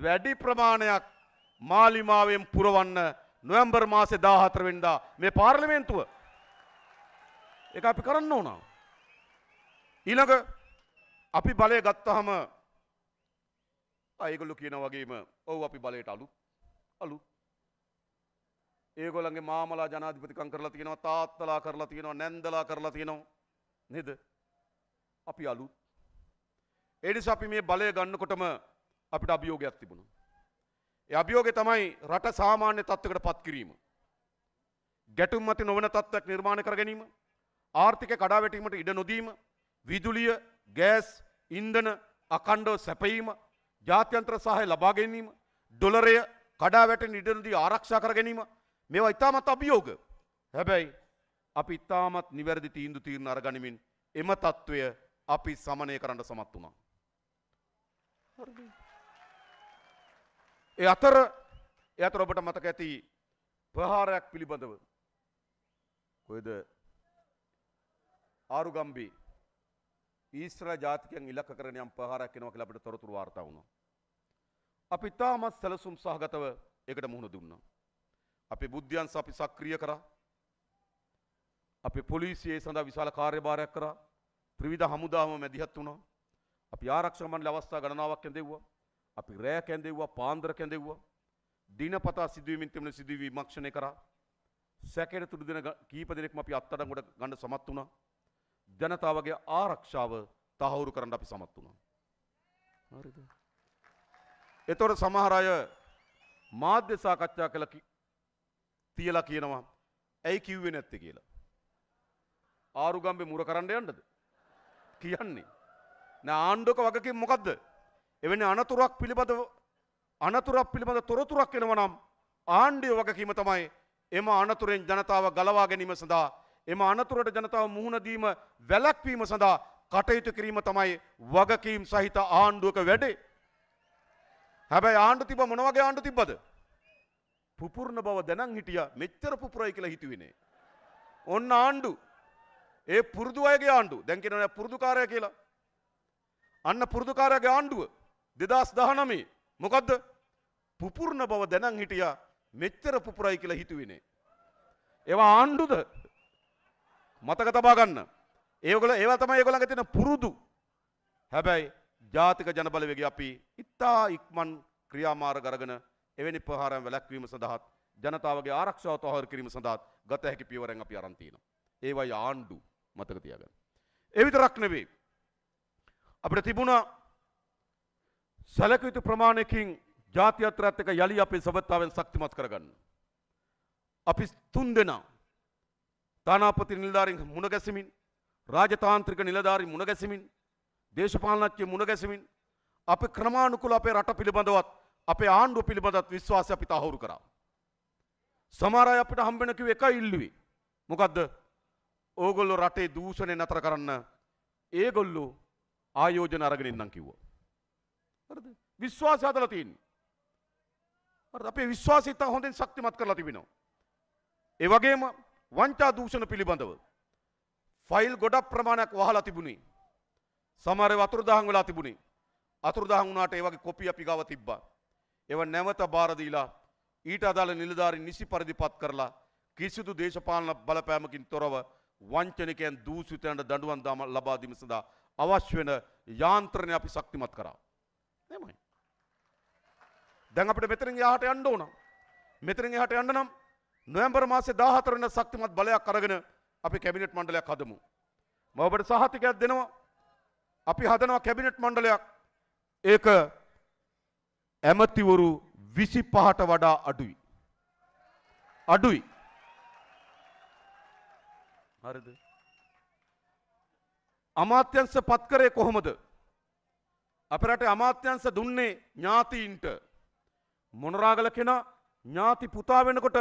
වැඩි ප්‍රමාණයක් මාලිමාවෙන් පුරවන්න නොවැම්බර් මාසේ 14 වෙනිදා මේ පාර්ලිමේන්තුව ඒක අපි කරන්න ඕන ඊළඟ අපි බලය ගත්තාම ඒගොල්ලෝ කියන වගේම ඔව් අපි බලයට අලු අලු ඒගොල්ලන්ගේ මාමලා ජනාධිපතිකම් කරලා තියෙනවා තාත්තලා කරලා තියෙනවා නැන්දලා කරලා තියෙනවා නේද අපි අලුත් එනිස අපි මේ බලය ගන්නකොටම අපිට අභියෝගයක් තිබුණු. ඒ අභියෝගය තමයි රට සාමාන්‍ය තත්ත්වකට පත් කිරීම. ගැටුම් මත නොවන තත්ත්වයක් නිර්මාණ කර ගැනීම ආර්ථික කඩාවැටීමට ඉඩ නොදීම විදුලිය ගෑස් ඉන්ධන අකණ්ඩව සැපයීම ජාත්‍යන්තර සහය ලබා ගැනීම ඩොලරය කඩාවැටෙන ඉඩ නොදී ආරක්ෂා කර ගැනීම මේවා ඉතාමත් අභියෝග. හැබැයි අපි ඉතාමත් නිවැරදි තීන්දුව තීරණ අරගනිමින් එම తত্ত্বය අපි සමනය කරන්න සමත් වුණා. ඒ අතර ඒ අතර ඔබට මතක ඇති ප්‍රහාරයක් පිළිබඳව කොයිද ආරුගම්බි ඊශ්‍රා ජාතිකයන් ඉලක්ක කරගෙන යම් ප්‍රහාරයක් එනවා කියලා අපිට තොරතුරු වාර්තා වුණා. අපි තාමත් සැලසුම් සහගතව ඒකට මුහුණ දුන්නා. අපි බුද්ධියන්ස අපි සක්‍රිය කරා. අපි පොලිසිය සඳහා විශාල කාර්යභාරයක් කරා. ත්‍රිවිධ හමුදාවම මැදිහත් වුණා. අපි ආරක්ෂක මණ්ඩල අවස්ථා ගණනාවක් කැඳෙව්වා. අපි රෑ කැඳෙව්වා, පාන්දර කැඳෙව්වා. දිනපතා සිදුවීමින් තිබෙන සිදුවීම් විමක්ෂණය කරා. සැකයට තුඩු දෙන කීප දෙනෙක්ම අපි අත්අඩංගුවට ගන්න සමත් වුණා. ජනතාවගේ ආරක්ෂාව තහවුරු කරන්න අපි සමත් වුණා. හරිද? එතකොට සමහර අය මාධ්‍ය සාකච්ඡා කළා තියලා කියනවා ඇයි කිව්වේ නැත්තේ කියලා. ආරුගම්බේ මුර කරන්න යන්නද? කියන්නේ ආණ්ඩුක වගකින් මොකක්ද එවැනි අනතුරක් පිළිබඳ අනතුරක් පිළිබඳ තොරතුරක් එනවා නම් ආණ්ඩුවේ වගකීම තමයි එම අනතුරෙන් ජනතාව ගලවා ගැනීම සඳහා එම අනතුරට ජනතාව මුහුණ දීම වැළැක්වීම සඳහා කටයුතු කිරීම තමයි වගකීම් සහිත ආණ්ඩුවක වැඩේ. හැබැයි ආණ්ඩු තිබ්බ මොන වගේ ආණ්ඩු තිබ්බද? පුපුරන බව දැනන් හිටියා මෙච්චර පුපුරයි කියලා හිතුවේ ඔන්න ආණ්ඩු. ඒ පුරුදු අයගේ ආණ්ඩු. දැන් කියනවා පුරුදුකාරය කියලා. අන්න පුරුදුකාරගේ ආණ්ඩුව දෙදස් දහනමේ මොකක්ද පුපුරණ බව දැනං හිටිය මෙච්චර පුපුරයි කියලා හිතුවනේ. ඒවා ආණ්ඩුද මතක තබා ගන්න. ඒගොල්ල ඒවා තමයි ඒගොල්ලන්ගේ තියෙන පුරුදු. හැබැයි ජාතික ජනබලවේගය අපි ඉතා ඉක්මන් ක්‍රියාමාර්ග අරගෙන එවැනි ප්‍රහාරයන් වැළැක්වීම සඳහාත් ජනතාවගේ ආරක්ෂාව තහවුරු කිරීම සඳහාත් ගත හැකි පියවරෙන් අපි අරන් තියෙනවා. ඒවයි ආණ්ඩු මතක තියාගන්න. ඒ විතරක් නෙවෙයි අපිට තිබුණා සැලක යුතු ප්‍රමාණයකින් ජාත්‍යත්‍රාත් එක යළි අපේ සබත්තාවෙන් ශක්තිමත් කරගන්න. අපි තුන් දෙනා තානාපති නිලධාරීන් මුණ ගැසෙමින් රාජතාන්ත්‍රික නිලධාරීන් මුණ ගැසෙමින් දේශපාලනඥයෝ මුණ ගැසෙමින් අපේ ක්‍රමානුකූල අපේ රට පිළිබඳවත් අපේ ආණ්ඩුව පිළිබඳවත් විශ්වාසය අපි තහවුරු කරා. සමහර අය අපිට හම්බෙන කිව්ව එකයි ඉල්ලුවේ. මොකද්ද? ඕගොල්ලෝ රටේ දූෂණය නතර කරන්න ඒගොල්ලෝ ආයෝජන අරගෙන ඉන්නම් කිව්වා. හරිද? විශ්වාසය හදලා තියෙන්නේ. හරිද? අපේ විශ්වාසය ඉතින් හොඳින් ශක්තිමත් කරලා තිබෙනවා. ඒ වගේම වංචා දූෂණ පිළිබඳව ෆයිල් ගොඩක් ප්‍රමාණයක් වහලා තිබුණේ. සමහර ඒවා අතුරුදහන් වෙලා තිබුණේ. අතුරුදහන් වුණාට ඒ වගේ කොපි අපි ගාව තිබ්බා. ඒවා නැවත බාර දීලා ඊට අදාළ නිලධාරීන් නිසි පරිදිපත් කරලා කිසිදු දේශපාලන බලපෑමකින් තොරව වංචනිකයන් දූෂිතයන්ට දඬුවම් ලබා දීම සඳහා අවශ්‍ය වෙන යාන්ත්‍රණය අපි ශක්තිමත් කරා. එහෙමයි. දැන් අපිට මෙතනින් එහාට යන්න ඕන. මෙතනින් එහාට යන්න නම් නොවැම්බර් මාසේ 14 වෙනිදා ශක්තිමත් බලයක් අරගෙන අපි කැබිනට් මණ්ඩලයක් හදමු. මම ඔබට සහතිකයක් දෙනවා. අපි හදනවා කැබිනට් මණ්ඩලයක්. ඒක ඇමතිවරු 25ට වඩා අඩුයි. අඩුයි. හරිද? අමාත්‍යංශ පත් කරේ කොහොමද? අපේ රටේ අමාත්‍යංශ දුන්නේ ඥාතීන්ට. මොනරාගල කෙනා ඥාති පුතා වෙනකොට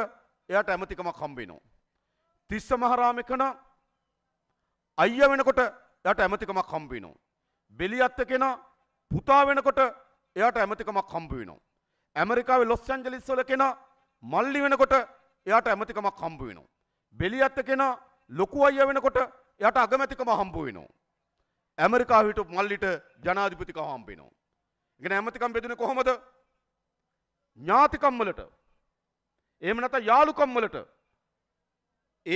එයාට ඇමතිකමක් හම්බ වෙනවා. තිස්ස මහරාමේ කෙනා අයියා වෙනකොට එයාට ඇමතිකමක් හම්බ වෙනවා. බෙලියත් කෙනා පුතා වෙනකොට එයාට ඇමතිකමක් හම්බ වෙනවා. ඇමරිකාවේ ලොස් ඇන්ජලිස් වල කෙනා මල්ලි වෙනකොට එයාට ඇමතිකමක් හම්බ වෙනවා. බෙලියත් කෙනා ලොකු අයියා වෙනකොට යට අගමැතිකම හම්බ වෙනවා. ඇමරිකාව හිටපු මල්ලිට ජනාධිපතිකම හම්බ වෙනවා. ඉගෙන ඇමතිකම් බෙදුනේ කොහොමද? ඥාතිකම් වලට. එහෙම නැත්නම් යාළුකම් වලට.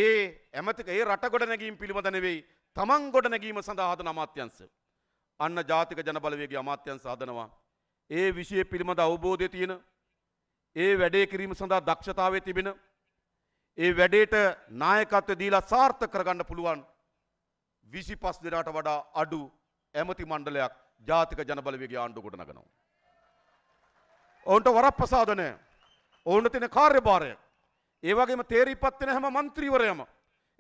ඒ ඇමතික ඒ රට ගොඩ නැගීම පිළිබඳ නෙවෙයි තමන් ගොඩ නැගීම සඳහා හදන අමාත්‍යංශ. අන්න ජාතික ජනබලවේගේ අමාත්‍යංශ හදනවා. ඒ විෂය පිළිබඳ අවබෝධය තියෙන ඒ වැඩේ කිරීම සඳහා දක්ෂතාවය තිබෙන ඒ වැඩේට නායකත්වය දීලා සාර්ථක කරගන්න පුළුවන් විසි පස් දෙනාට වඩා අඩු ඇමති මණ්ඩලයක් ජාතික ජනබලවගේ ආණ්ඩු ගොඩ නගනවා. ඔවුන්ට වරක් පසාදනය ඔවුන තින කාර්යභාරය ඒවගේම තේරීපත්වෙන හැම මන්ත්‍රීවරයම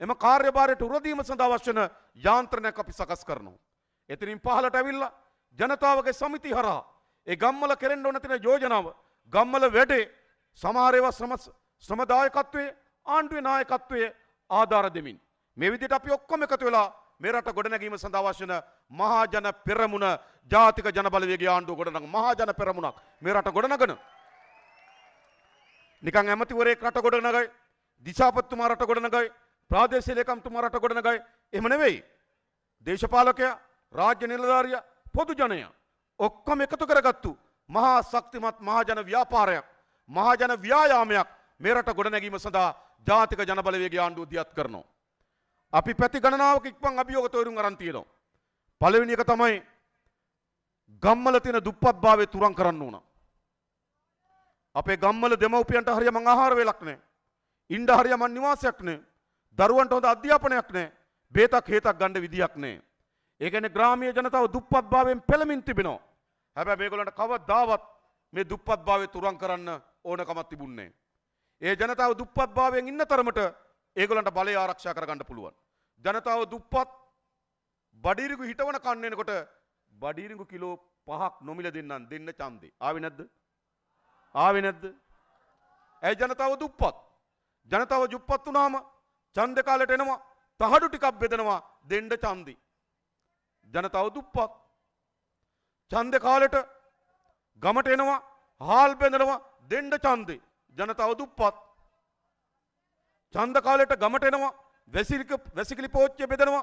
එම කාර්යභාරයට උරදීම සඳවශ්‍යන යාන්ත්‍රණයක් අපි සකස් කරනවා. එතිනින් පහලට ඇවිල්ල ජනතාවගේ සමිති හරා ඒ ගම්මල කෙරෙන්ඩ ඕන තින යෝජනාව ගම්මල වැඩේ සමාරයව ශ්‍රමස් ශ්‍රමදායකත්වය ආණ්ඩුවේ නායකත්වය ආධාර දෙමින්. මේ විදිට අපි ඔක්කොම එකතු වෙලා මේ රට ගොඩනැගීම සඳහා අවශ්‍ය වන මහජන පෙරමුණ ජාතික ජනබලවේගය ආණ්ඩුව ගොඩනගන මහජන පෙරමුණක් මේ රට ගොඩනගන නිකන් ඇමතිවරයෙක් රට ගොඩනගයි දිසාපතිතුමා රට ගොඩනගයි ප්‍රාදේශීය ලේකම්තුමා රට ගොඩනගයි එහෙම නෙවෙයි දේශපාලකයා රාජ්‍ය නිලධාරියා පොදු ජනයා ඔක්කොම එකතු කරගත්තු මහා ශක්තිමත් මහජන ව්‍යාපාරයක් මහජන ව්‍යායාමයක් මේ රට ගොඩනැගීම සඳහා ජාතික ජනබලවේගය ආණ්ඩුව දියත් කරනවා අපි පැති ගණනාවක ඉක්මන් අභියෝග තෝරුම් අරන් තියෙනවා. පළවෙනි එක තමයි ගම්මල තියෙන දුප්පත්භාවය තුරන් කරන්න ඕන. අපේ ගම්මල දෙමව්පියන්ට හරියම ආහාර වේලක් නැහැ. ඉන්න හරියම නිවාසයක් නැහැ. දරුවන්ට හොඳ අධ්‍යාපනයක් නැහැ. බේතක් හේතක් ගන්න විදියක් නැහැ. ඒ කියන්නේ ග්‍රාමීය ජනතාව දුප්පත්භාවයෙන් පෙළමින් තිබෙනවා. හැබැයි මේගොල්ලන්ට කවදාවත් මේ දුප්පත්භාවය තුරන් කරන්න ඕනකමක් තිබුණේ නැහැ. ඒ ජනතාව දුප්පත්භාවයෙන් ඉන්න තරමට ඒගොල්ලන්ට බලය ආරක්ෂා කරගන්න පුළුවන්. ජනතාව දුප්පත් බඩිරිගු හිටවන කන්නේනකොට බඩිරිගු කිලෝ පහක් නොමිල දෙන්නම් දෙන්න ඡන්දේ. ආවේ නැද්ද? ආවේ නැද්ද? ඇයි ජනතාව දුප්පත්? ජනතාව දුප්පත් වුණාම ඡන්ද කාලයට එනවා තහඩු ටිකක් බෙදනවා දෙන්න ඡන්දේ. ජනතාව දුප්පත්. ඡන්ද කාලෙට ගමට එනවා හාල් බඳනවා දෙන්න ඡන්දේ. ජනතාව දුප්පත්. ඡන්ද කාලෙට ගමට එනවා වැසිලික වැසිකිලි පෝච්චිය බෙදනවා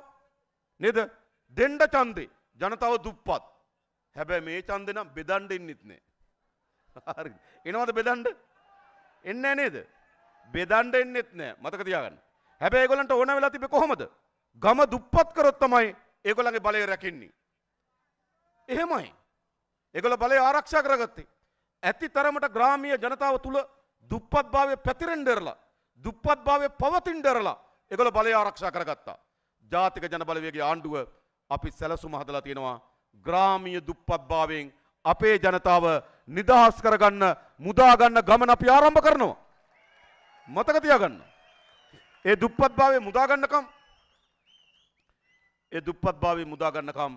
නේද දෙන්න ඡන්දේ ජනතාව දුප්පත් හැබැයි මේ ඡන්දේ නම් බෙදන්න ඉන්නෙත් නෑ හරි එනවද බෙදන්න එන්නේ නෑ නේද බෙදන්න එන්නෙත් නෑ මතක තියාගන්න හැබැයි ඒගොල්ලන්ට ඕන වෙලා තිබේ කොහොමද ගම දුප්පත් කරොත් තමයි ඒගොල්ලන්ගේ බලය රැකෙන්නේ එහෙමයි ඒගොල්ලෝ බලය ආරක්ෂා කරගත්තේ ඇති තරමට ග්‍රාමීය ජනතාව තුල දුප්පත් භාවය පැතිරෙන්න ඉරලා දුප්පත් භාවය පවතින්න ඉරලා ඒගොල්ලෝ බලය ආරක්ෂා කරගත්තා. ජාතික ජනබලවේගයේ ආණ්ඩුව අපි සැලසුම හදලා තියෙනවා ග්‍රාමීය දුප්පත්භාවයෙන් අපේ ජනතාව නිදහස් කරගන්න මුදා ගන්න ගමන අපි ආරම්භ කරනවා. මතක තියාගන්න. ඒ දුප්පත්භාවය මුදා ගන්නකම් ඒ දුප්පත්භාවය මුදා ගන්නකම්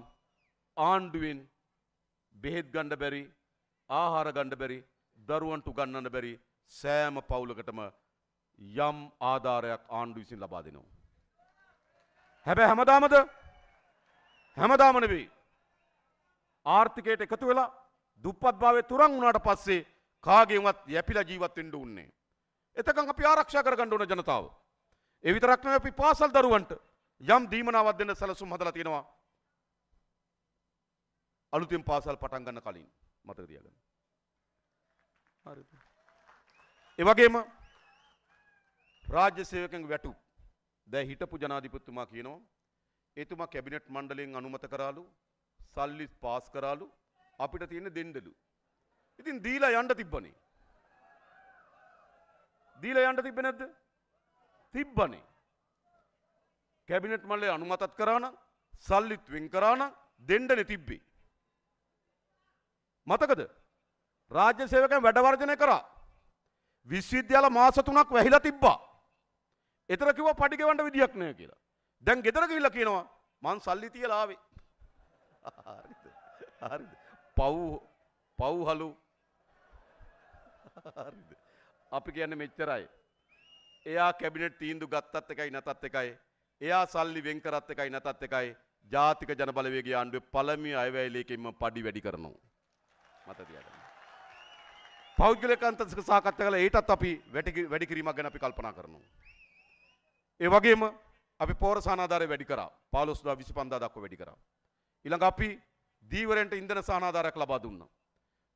ආණ්ඩුවෙන් බෙහෙත් ගන්න බැරි ආහාර ගන්න බැරි දරුවන්ට උගන්වන්න බැරි සෑම පවුලකටම යම් ආධාරයක් ආණ්ඩු විසින් ලබා දෙනවා. හැබැ හැමදාමද හැමදාම නෙවෙයි. ආර්ථිකයට එකතු වෙලා දුප්පත් භාවයේ තුරන් වුණාට පස්සේ කාගෙන්වත් යැපිලා ජීවත් වෙන්න උන්නේ. එතකන් අපි ආරක්ෂා කරගන්න ඕන ජනතාව. ඒ විතරක් නෙවෙයි අපි පාසල් දරුවන්ට යම් දීමනාවක් දෙන්න සැලසුම් හදලා තියෙනවා. අලුතින් පාසල් පටන් ගන්න කලින් මතක තියාගන්න. හරිද? ඒ වගේම රාජ්‍ය සේවකයන්ගේ වැටුප්. දැන් හිටපු ජනාධිපතිතුමා කියනවා එතුමා කැබිනට් මණ්ඩලයෙන් අනුමත කරාලු සල්ලි පාස් කරාලු අපිට තියෙන දෙන්නලු. ඉතින් දීලා යන්න තිබ්බනේ. දීලා යන්න තිබ්බේ නැද්ද? තිබ්බනේ. කැබිනට් මණ්ඩලය අනුමතත් කරා නම් සල්ලිත් වෙන් කරා නම් දෙන්නනේ තිබ්බේ. මතකද? රාජ්‍ය සේවකයන් වැඩ වර්ජනය කරා. විශ්වවිද්‍යාල මාස තුනක් වැහිලා තිබ්බා. එතර කිව පටිගෙවන්ට විදිියක් නය කියලා දැන් ගෙතර කියල්ල කියනවා මං සල්ලි තියලාවේ පව් පව්හලු අපි කියන්න මෙච්චරයි එයා කැබිනට තීන්දු ගත්තත් එකයි නැතත් එකයි එයා සල්ලි වෙන්කරත් එකයි නැතත් එකයි ජාතික ජනබලවේගේ ආණ්ඩුව පළමි අයවැයලයකින්ම පඩි වැඩි කරනවා. මත තියාගන්න. පෞද්ගලික අන්තරික සාකච්ඡා කළා ඒටත් අපි වැඩි වැඩි කිරීමක් ගැන අපි කල්පනා කරනවා. ඒ වගේම අපි පෝර සානාධාරය වැඩි කරා 15 25 දක්වා වැඩි කරා. ඊළඟ අපි දීවරෙන්ට ඉන්ධන සානාධාරයක් ලබා දුන්නා.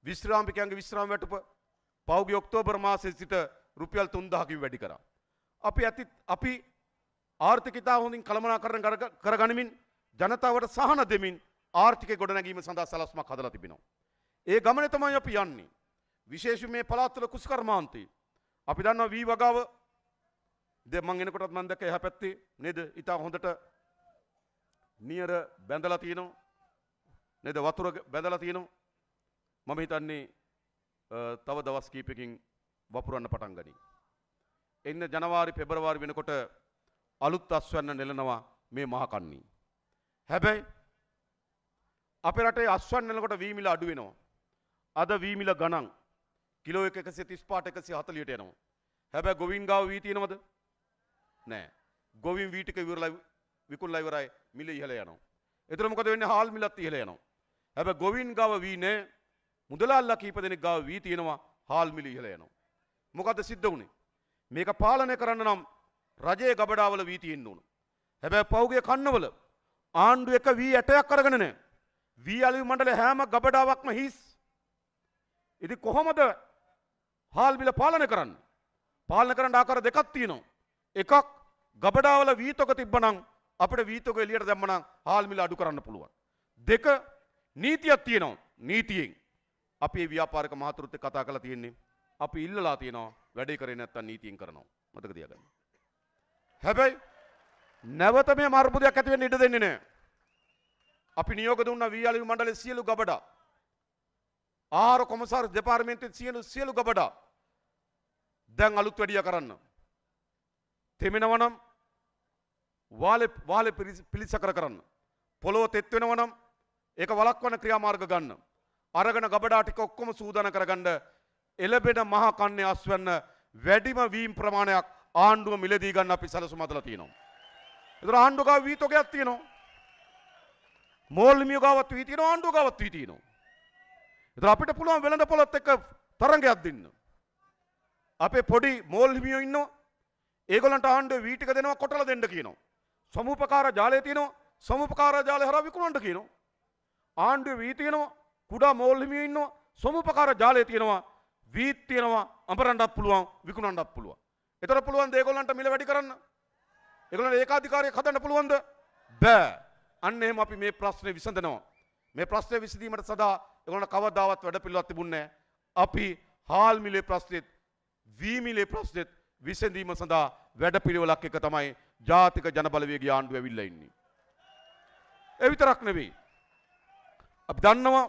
විශ්‍රාමිකයන්ගේ විශ්‍රාම වැටුප පහුගිය ඔක්තෝබර් මාසයේ සිට රුපියල් 3000කින් වැඩි කරා. අපි ඇති අපි ආර්ථිකතා හොඳින් කළමනාකරණය කරගනිමින් ජනතාවට සහන දෙමින් ආර්ථිකය ගොඩනැගීම සඳහා සලස්මක් හදලා තිබෙනවා. ඒ ගමනේ තමයි අපි යන්නේ. විශේෂයෙන් මේ පළාත්වල කුසකර්මාන්තේ අපි දන්නවා වී වගාව ද මං එනකොටත් මන් දැක්ක එහා පැත්තේ නේද ඉතා හොඳට නියර බැඳලා තියෙනවා නේද වතුර බැඳලා තියෙනවා මම හිතන්නේ තව දවස් කීපකින් වපුරන්න පටන් ගනී එන්න ජනවාරි පෙබරවාරි වෙනකොට අලුත් අස්වැන්න නෙලනවා මේ මහකන්නේ. හැබැයි අපේ රටේ අස්වැන්න නෙලනකොට වීමිල අඩු වෙනවා. අද වීමිල ගණන් කිලෝ 135 140ට යනවා. හැබැයි ගෝවින්ගාව වී තියෙනවද? නෑ. ගොවින් වීටික විරලා විකුණලා ඉවරයි මිල ඉහළ යනවා. එතන මොකද වෙන්නේ? හාල් මිලත් ඉහළ යනවා. හැබැයි ගොවින් ගාව වී නෑ. මුදලාල්ලා කීප දෙනෙක් ගාව වී තියෙනවා. හාල් මිල ඉහළ යනවා. මොකද සිද්ධ වුනේ? මේක පාලනය කරන්න නම් රජයේ ගබඩාවල වී තියෙන්න ඕන. හැබැයි පෞගේ කන්නවල ආණ්ඩු එක වී ඇටයක් අරගෙන නෑ. වී අලවි මණ්ඩල හැම ගබඩාවක්ම හිස්. ඉති කොහොමද හාල් මිල පාලනය කරන්න? පාලනය කරන්න ආකාර දෙකක් තියෙනවා. එකක් ගබඩාවල වීතක තිබ්බනම් අපිට වීතක එළියට දැම්මනම් හාල් මිල අඩු කරන්න පුළුවන්. දෙක නීතියක් තියෙනවා. නීතියෙන් අපි ව්‍යාපාරික මහතුරුත් එක්ක කතා කරලා තියෙන්නේ. අපි ඉල්ලලා තියෙනවා වැඩේ කරේ නැත්තම් නීතියෙන් කරනවා. මතක තියාගන්න. හැබැයි නැවත මේ මාර්පුදයක් ඇති වෙන්න ඉඩ දෙන්නේ නැහැ. අපි නියෝග දුන්න වීයාලි මණ්ඩලයේ සියලු ගබඩා ආහාර කොමසාර දෙපාර්තමේන්තුවේ සියලු සියලු ගබඩා දැන් අලුත් වැඩියා කරන්න. තෙමෙනවනම් වාල වාල පිළිසකර කරන්න. පොළොව තෙත් වෙනවනම් ඒක වළක්වන ක්‍රියාමාර්ග ගන්න. අරගෙන ගබඩා ටික ඔක්කොම සූදානම් කරගන්න එළබෙන මහා කන්නේ අස්වැන්න වැඩිම වීම් ප්‍රමාණයක් ආණ්ඩුව මිලදී ගන්න අපි සැලසුම් හදලා තියෙනවා. ඒතර ආණ්ඩුව ගාව වීතෝගයක් තියෙනවා. මෝල්මිය ගාවත් වී තියෙනවා ආණ්ඩුව ගාවත් වී තියෙනවා. ඒතර අපිට පුළුවන් වෙළඳ පොළොත් එක්ක තරඟයක් දෙන්න. අපේ පොඩි මෝල්මියෝ ඉන්නවා. ඒගොල්ලන්ට ආණ්ඩුව වී ටික දෙනවා කොටලා දෙන්න කියනවා. සමුපකාර ජාලය තියෙනවා සමුපකාර ජාලය හරහා විකුණන්න කියනවා. ආණ්ඩුවේ වී තියෙනවා කුඩා මෝල් හිමියෝ ඉන්නවා සමුපකාර ජාලය තියෙනවා වීත් තියෙනවා අඹරන්නත් පුළුවන් විකුණන්නත් පුළුවන්. ඒතර පුළුවන් දේගොල්ලන්ට මිල වැඩි කරන්න. ඒගොල්ලන්ට ඒකාධිකාරිය හදන්න පුළුවන්ද? බෑ. අන්න එහෙම අපි මේ ප්‍රශ්නේ විසඳනවා. මේ ප්‍රශ්නේ විසඳීමට සදා ඒගොල්ලන්ට කවදාවත් වැඩපිළිවෙලක් තිබුණේ නැහැ. අපි හාල් මිලේ ප්‍රශ්නෙත් වී මිලේ ප්‍රශ්නෙත් විසඳීම සඳහා වැඩපිළිවෙලක් එක තමයි ජාතික ජනබලවේග ආණ්ඩුව ඇවිල්ලා ඉන්නේ. ඒ විතරක් නෙවෙයි. අපි දන්නවා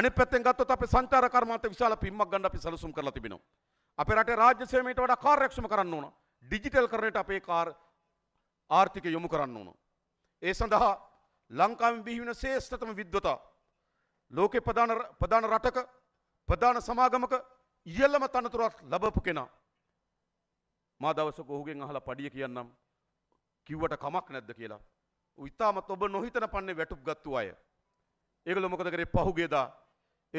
අනිත් පැත්තෙන් ගත්තොත් අපේ සංචාර කර්මාන්ත විශාල පිම්මක් ගන්න අපි සැලසුම් කරලා තිබෙනවා. අපේ රටේ රාජ්‍ය සේවයට වඩා කාර්යක්ෂම කරන්න ඕන. ඩිජිටල් කරණයට අපේ කාර් ආර්ථිකය යොමු කරන්න ඕන. ඒ සඳහා ලංකාවෙන් බිහිවෙන ශ්‍රේෂ්ඨතම විද්වතා ලෝකේ ප්‍රධාන ප්‍රධාන රටක ප්‍රධාන සමාගමක ඉහළම තනතුරක් ලැබපු කෙනා මා දවසක ඔහුගෙන් අහලා පඩිය කියන්නම් කිව්වට කමක් නැද්ද කියලා. ඉතාමත් ඔබ නොහිතන පන්නේ වැටුප් ගත්තු අය. ඒගොල්ලෝ මොකද කරේ පහුගේදා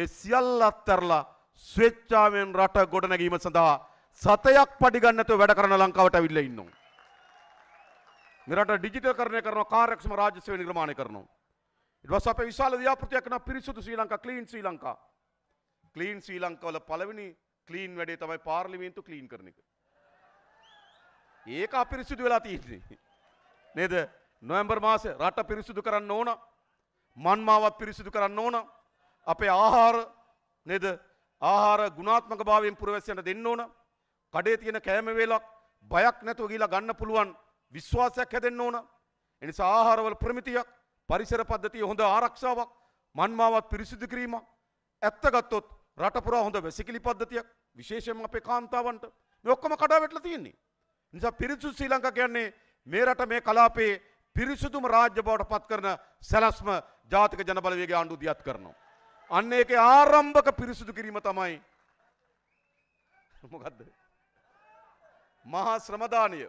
ඒ සියල්ල අත්හැරලා ස්වේච්ඡාවෙන් රට ගොඩනැගීම සඳහා සතයක් පඩිගන්න නැතුව වැඩ කරන ලංකාවට අවිල්ල ඉන්නවා. මේ රට ඩිජිටල්කරණය කරනවා කාර්යක්ෂම රාජ්‍ය සේවය නිර්මාණය කරනවා. ඊට පස්සේ අපේ විශාල ව්‍යාපෘතියක් කරන පිරිසුදු ශ්‍රී ලංකා ක්ලීන් ශ්‍රී ලංකා. ක්ලීන් ශ්‍රී ලංකාවල පළවෙනි ක්ලීන් වැඩේ තමයි පාර්ලිමේන්තු ක්ලීන් කරන එක. ඒක අපිරිසුදු වෙලා තියෙන්නේ. නේද නොවැම්බර් මාසේ රට පිරිසිදු කරන්න ඕන මන්මාවත් පිරිසිදු කරන්න ඕන අපේ ආහාර නේද ආහාර ගුණාත්මක භාවයෙන් පුරවැසියන්ට දෙන්න ඕන කඩේ තියෙන කෑම වේලක් බයක් නැතුව ගිහිලා ගන්න පුළුවන් විශ්වාසයක් හැදෙන්න ඕන එනිසා ආහාරවල ප්‍රමිතියක් පරිසර පද්ධතිය හොඳ ආරක්ෂාවක් මන්මාවත් පිරිසිදු කිරීමක් ඇත්ත ගත්තොත් රට පුරා හොඳ වැසිකිලි පද්ධතියක් විශේෂයෙන්ම අපේ කාන්තාවන්ට මේ ඔක්කොම කඩාවැටලා තියෙන්නේ නිසා පිරිසිදු ශ්‍රී ලංකා කියන්නේ මේ රට මේ කලාපේ පිරිසුදුම රාජ්‍ය බවට පත් කරන සැලැස්ම ජාතික ජනබලවේගේ ආණ්ඩුව දියත් කරනවා. අන්න ඒකේ ආරම්භක පිරිසුදු කිරීම තමයි මොකද්ද? මහා ශ්‍රමදානය.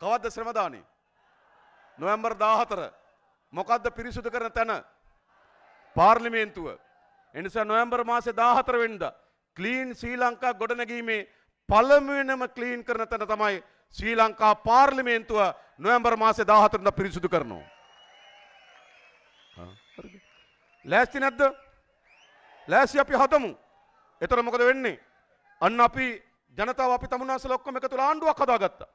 කවද්ද ශ්‍රමදානය? නොවැම්බර් 14. මොකද්ද පිරිසුදු කරන තැන? පාර්ලිමේන්තුව. එනිසා නොවැම්බර් මාසේ 14 වෙනිදා ක්ලීන් ශ්‍රී ලංකා ගොඩනැගීමේ පළමුවෙනම ක්ලීන් කරන තැන තමයි ශ්‍රී ලංකා පාර්ලිමේන්තුව නොවැම්බර් මාසේ 14 වෙනිදා පිරිසිදු කරනවා. ලෑස්ති නැද්ද? ලෑස්ති අපි හදමු. එතකොට මොකද වෙන්නේ? අන්න අපි ජනතාව අපි තමුන්නාසල ඔක්කොම එකතු වෙලා ආණ්ඩුවක් හදාගත්තා.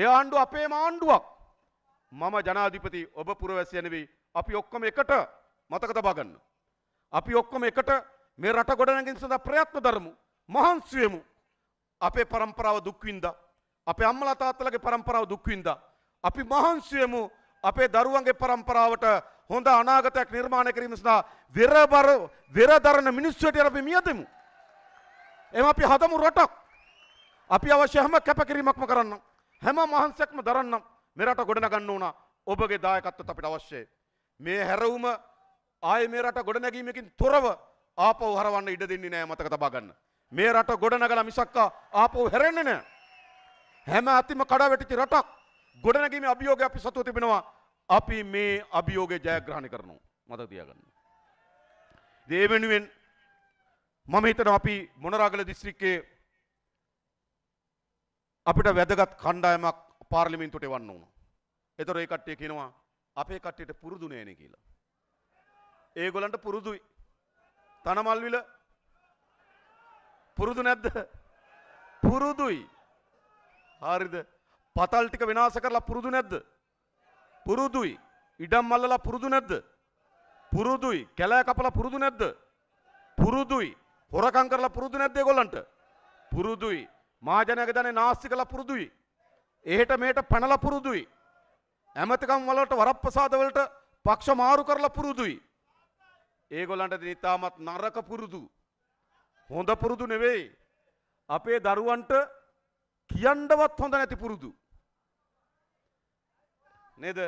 ඒ ආණ්ඩුව අපේම ආණ්ඩුවක්. මම ජනාධිපති ඔබ පුරවැසිය නෙවෙයි. අපි ඔක්කොම එකට මතක තබා ගන්න. අපි ඔක්කොම එකට මේ රට ගොඩනැගීම සඳහා ප්‍රයත්න දරමු. මහන්සි වෙමු. අපේ પરම්පරාව දුක් විඳා අපේ අම්මලා තාත්තලගේ પરම්පරාව දුක් විඳා. අපි මහන්සි වෙමු අපේ දරුවන්ගේ પરම්පරාවට හොඳ අනාගතයක් නිර්මාණය කිරීම සඳහා වෙරබර වෙරදරන මිනිස්සු හැටියට අපි මියදෙමු. එහෙම අපි හදමු රටක්. අපි අවශ්‍ය හැම කැපකිරීමක්ම කරන්න. හැම මහන්සියක්ම දරන්න. මේ රට ගොඩනගන්න ඕන. ඔබගේ දායකත්වය අපිට අවශ්‍යයි. මේ හැරවුම ආය මේ රට ගොඩනැගීමකින් තොරව ආපහු හරවන්න ඉඩ දෙන්නේ නෑ මතක තබා ගන්න. මේ රට ගොඩනගලා මිසක්කා ආපහු හැරෙන්නේ නෑ. හැම අතිම කඩාවැටිච්ච රටක් ගොඩනැගීමේ අභියෝගය අපි සතුව තිබෙනවා. අපි මේ අභියෝගය ජයග්‍රහණය කරනවා. මතක තියාගන්න. ඒ වෙනුවෙන් මම හිතනවා අපි මොනරාගල දිස්ත්‍රික්කයේ අපිට වැදගත් කණ්ඩායමක් පාර්ලිමේන්තුවට එවන්න ඕන. ඒතර ඒ කට්ටිය කියනවා අපේ කට්ටියට පුරුදු නෑනේ කියලා. ඒගොල්ලන්ට පුරුදුයි. තනමල්විල පුරුදු නැද්ද? පුරුදුයි. හරිද? පතල් ටික විනාශ කරලා පුරුදු නැද්ද? පුරුදුයි. ඉඩම් මල්ලලා පුරුදු නැද්ද? පුරුදුයි. කැලෑ කපලා පුරුදු නැද්ද? පුරුදුයි. හොරකම් කරලා පුරුදු නැද්ද ඒගොල්ලන්ට? පුරුදුයි. මහජනයාගේ ධනෙ නාස්ති කරලා පුරුදුයි. එහෙට මෙහෙට පැනලා පුරුදුයි. ඇමතිකම් වලට වරප්‍රසාද වලට පක්ෂ මාරු කරලා පුරුදුයි. ඒගොල්ලන්ට දිනතාවත් නරක පුරුදු. හොඳ පුරුදු නෙවෙයි. අපේ දරුවන්ට කියන්නවත් හොඳ නැති පුරුදු. නේද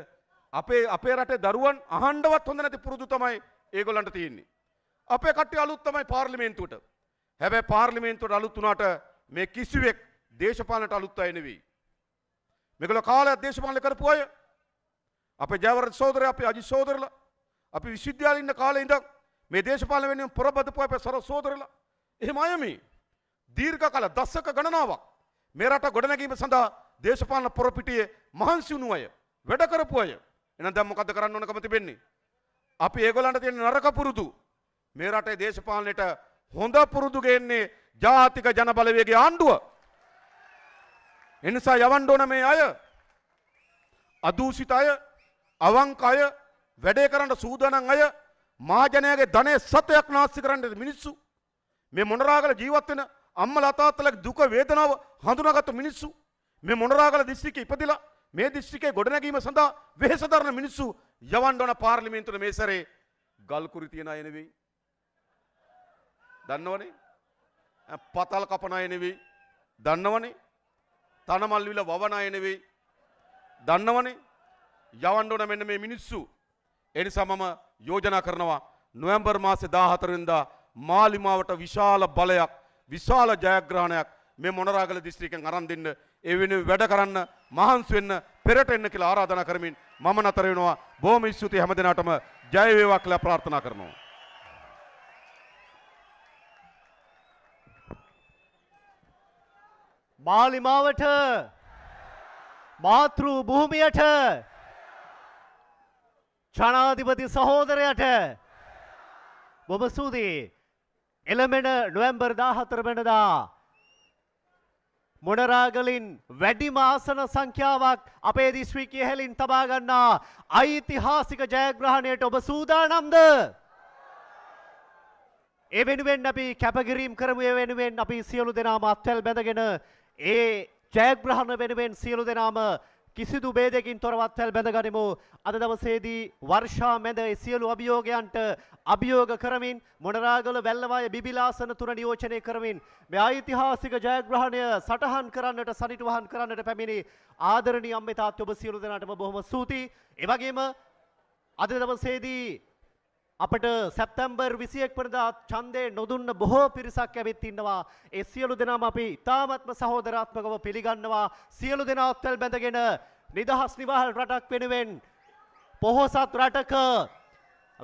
අපේ අපේ රටේ දරුවන් අහන්ඩවත් හොඳ නැති පුරුදු තමයි ඒගොල්ලන්ට තියෙන්නේ. අපේ කට්ටිය අලුත් තමයි පාර්ලිමේන්තුවට. හැබැයි පාර්ලිමේන්තුවට අලුත් වුණාට මේ කිසිවෙක් දේශපාලනට අලුත් අය නෙවෙයි. මේගොල්ලෝ කාලයක් දේශපාලන කරපු අය. අපේ ජයවර්ධන සහෝදරයා අපේ අජිත් සහෝදරලා අපි විශ්වවිද්‍යාලේ ඉන්න කාලේ ඉඳන් මේ දේශපාලන වෙනුවෙන් පොරබදපු අපේ සර සහෝදරලා එහෙම අය මේ දීර්ඝ කාල දශක ගණනාවක් මේ රට ගොඩනැගීම සඳහා දේශපාලන පොරපිටියේ මහන්සි වුණු අය වැඩ කරපු අය. එහෙනම් දැන් මොකද කරන්න ඕනකම තිබෙන්නේ? අපි ඒගොල්ලන්ට තියෙන නරක පුරුදු මේ රටේ දේශපාලනයට හොඳ පුරුදු ගේන්නේ ජාතික ජනබලවේගයේ ආණ්ඩුව. එනිසා යවන්න ඕන මේ අය අදූෂිත අය, අවංක අය, වැඩේ කරන්න සූදානම් අය, මහජනයාගේ ධනය සතයක් නාස්ති කරන්න මිනිස්සු මේ මොනරාගල ජීවත් වෙන අම්මලා තාත්තලගේ දුක වේදනාව හඳුනාගත්තු මිනිස්සු මේ මොනරාගල දිස්ත්‍රික්කයේ ඉපදිලා මේ දිස්ත්‍රික්කයේ ගොඩනැගීම සඳහා වෙහෙස දරන මිනිස්සු යවන්න ඕන පාර්ලිමේන්තුවේ මේ සැරේ ගල්කුරි තියන අය නෙවෙයි. දන්නවනේ. පතල් කපන අය නෙවෙයි. දන්නවනේ. තනමල් විල වවන අය නෙවෙයි. දන්නවනේ. යවන්න ඕන මෙන්න මේ මිනිස්සු. ඒ නිසා මම යෝජනා කරනවා නොවැම්බර් මාසේ 14 වෙනිදා මාලිමාවට විශාල බලයක් විශාල ජයග්‍රහණයක් මේ මොනරාගල දිස්ත්‍රික්කෙන් අරන් දෙන්න ඒ වෙනුවෙන් වැඩ කරන්න මහන්සි වෙන්න පෙරට එන්න කියලා ආරාධනා කරමින් මම නතර වෙනවා බොහොම ස්තුතියි හැමදෙනාටම ජය වේවා කියලා ප්‍රාර්ථනා කරනවා මාලිමාවට මාතෘ භූමියට ජනාධිපති සහෝදරයට බොබ සූදී එළමෙන නොවැම්බර් දාහතර වෙනදා. මොනරාගලින් වැඩිම ආසන සංඛ්‍යාවක් අපේ දිස්ත්‍රික්කයේ හැලින් තබා ගන්නා ඓතිහාසික ජයග්‍රහණයට ඔබ සූදානම්ද? ඒ වෙනුවෙන් අපි කැපකිරීම කරමු ඒ වෙනුවෙන් අපි සියලු දෙනාම අත්වැල් බැඳගෙන ඒ ජයග්‍රහණ වෙනුවෙන් සියලු දෙනාම කිසිදු බේදකින් තොරවත් තැල් බැඳගනිමු. අද දවසේදී වර්ෂා මැද සියලු අභියෝගයන්ට අභියෝග කරමින් මොනරාගල වැල්ලවාය බිබිලාසන තුන නියෝජනය කරමින් මේ ඓතිහාසික ජයග්‍රහණය සටහන් කරන්නට සනිටුවහන් කරන්නට පැමිණි ආදරණීය අම්මේ තාත්තෝ ඔබ සියලු දෙනාටම බොහොම ස්තුතියි. ඒ වගේම අද දවසේදී අපට සැප්තැම්බර් විසියෙක් වනදා ඡන්දේ නොදුන්න බොහෝ පිරිසක් ඇවිත් ඉන්නවා. ඒ සියලු දෙනාම අපි ඉතාමත්ම සහෝදරාත්මකව පිළිගන්නවා. සියලු දෙනා අත්වැල් බැඳගෙන නිදහස් නිවාහල් රටක් වෙනුවෙන් පොහොසත් රටක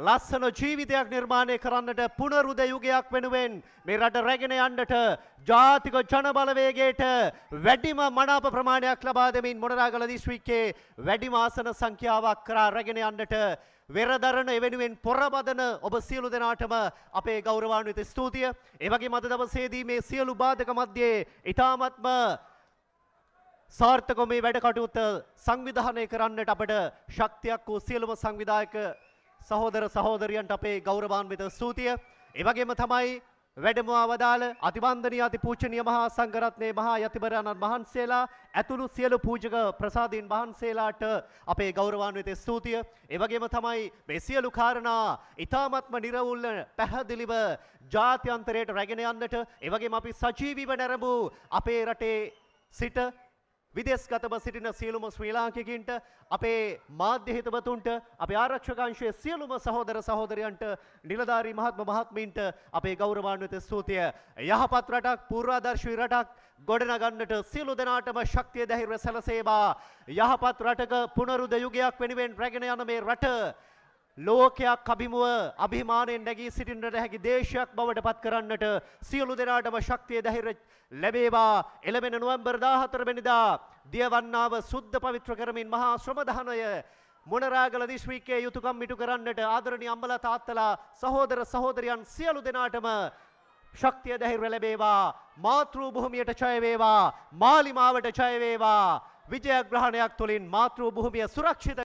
ලස්සන ජීවිතයක් නිර්මාණය කරන්නට පුනරුද යුගයක් වෙනුවෙන් මේ රට රැගෙන යන්නට ජාතික ජනබලවේගයට වැඩිම මනාප ප්‍රමාණයක් ලබා දෙමින් මොනරාගල දිස්ත්‍රික්කයේ වැඩිම ආසන සංඛ්‍යාවක් කරා රැගෙන යන්නට වෙරදරන එවෙනුවෙන් පොරබදන ඔබ සියලු දෙනාටම අපේ ගෞරවාන්විත ස්තුතිය. එවගේ මද දවසේදී මේ සියලු බාධක මැද්දේ ඊ타මත්ම සාර්ථකව මේ වැඩ කටයුත්ත සංවිධානය කරන්නට අපට ශක්තියක් වූ සියලුම සංවිධායක සහෝදර සහෝදරියන්ට අපේ ගෞරවාන්විත ස්තුතිය. එවැගේම තමයි වැඩමවා වදාළ අතිබන්ධනීය අතිපූජනීය මහා සංඝරත්නයේ මහා යතිවරයන්න් වහන්සේලා ඇතුළු සියලු පූජක ප්‍රසාදීන් වහන්සේලාට අපේ ගෞරවාන්විත ස්තුතිය. ඒ වගේම තමයි මේ සියලු කාරණා ඊ타ත්ම නිර්වුල්ල පැහැදිලිව ජාත්‍යන්තරයට රැගෙන යන්නට ඒ වගේම අපි සජීවීව නැරඹූ අපේ රටේ සිට විදේශගතව සිටින සියලුම ශ්‍රී ලාංකිකයින්ට අපේ මාධ්‍ය හිතවතුන්ට අපේ ආරක්ෂකංශයේ සියලුම සහෝදර සහෝදරයන්ට නිලධාරී මහත්ම මහත්මීන්ට අපේ ගෞරවාන්විත ස්තුතිය යහපත් රටක් පූර්වාදර්ශී රටක් ගොඩනගන්නට සියලු දෙනාටම ශක්තිය ධෛර්ය සැලසේවා යහපත් රටක පුනරුද යුගයක් වෙනුවෙන් රැගෙන යන මේ රට ලෝකයක් අභිමුව අභිමානයෙන් නැගී සිටින්නට හැකි දේශයක් බවට පත් කරන්නට සියලු දෙනාටම ශක්තිය දැහිර ලැබේවා එළඹෙන නොවැම්බර් 14 වෙනිදා දියවන්නාව සුද්ධ පවිත්‍ර කරමින් මහා ශ්‍රම දහනය මොනරාගල දිස්ත්‍රික්කයේ යුතුයකම් ඉටු කරන්නට ආදරණීය අම්මලා තාත්තලා සහෝදර සහෝදරියන් සියලු දෙනාටම ශක්තිය දැහිර ලැබේවා මාතෘ භූමියට ජය වේවා මාලිමාවට ජය වේවා විජයග්‍රහණයක් තුලින් මාතෘ භූමිය සුරක්ෂිත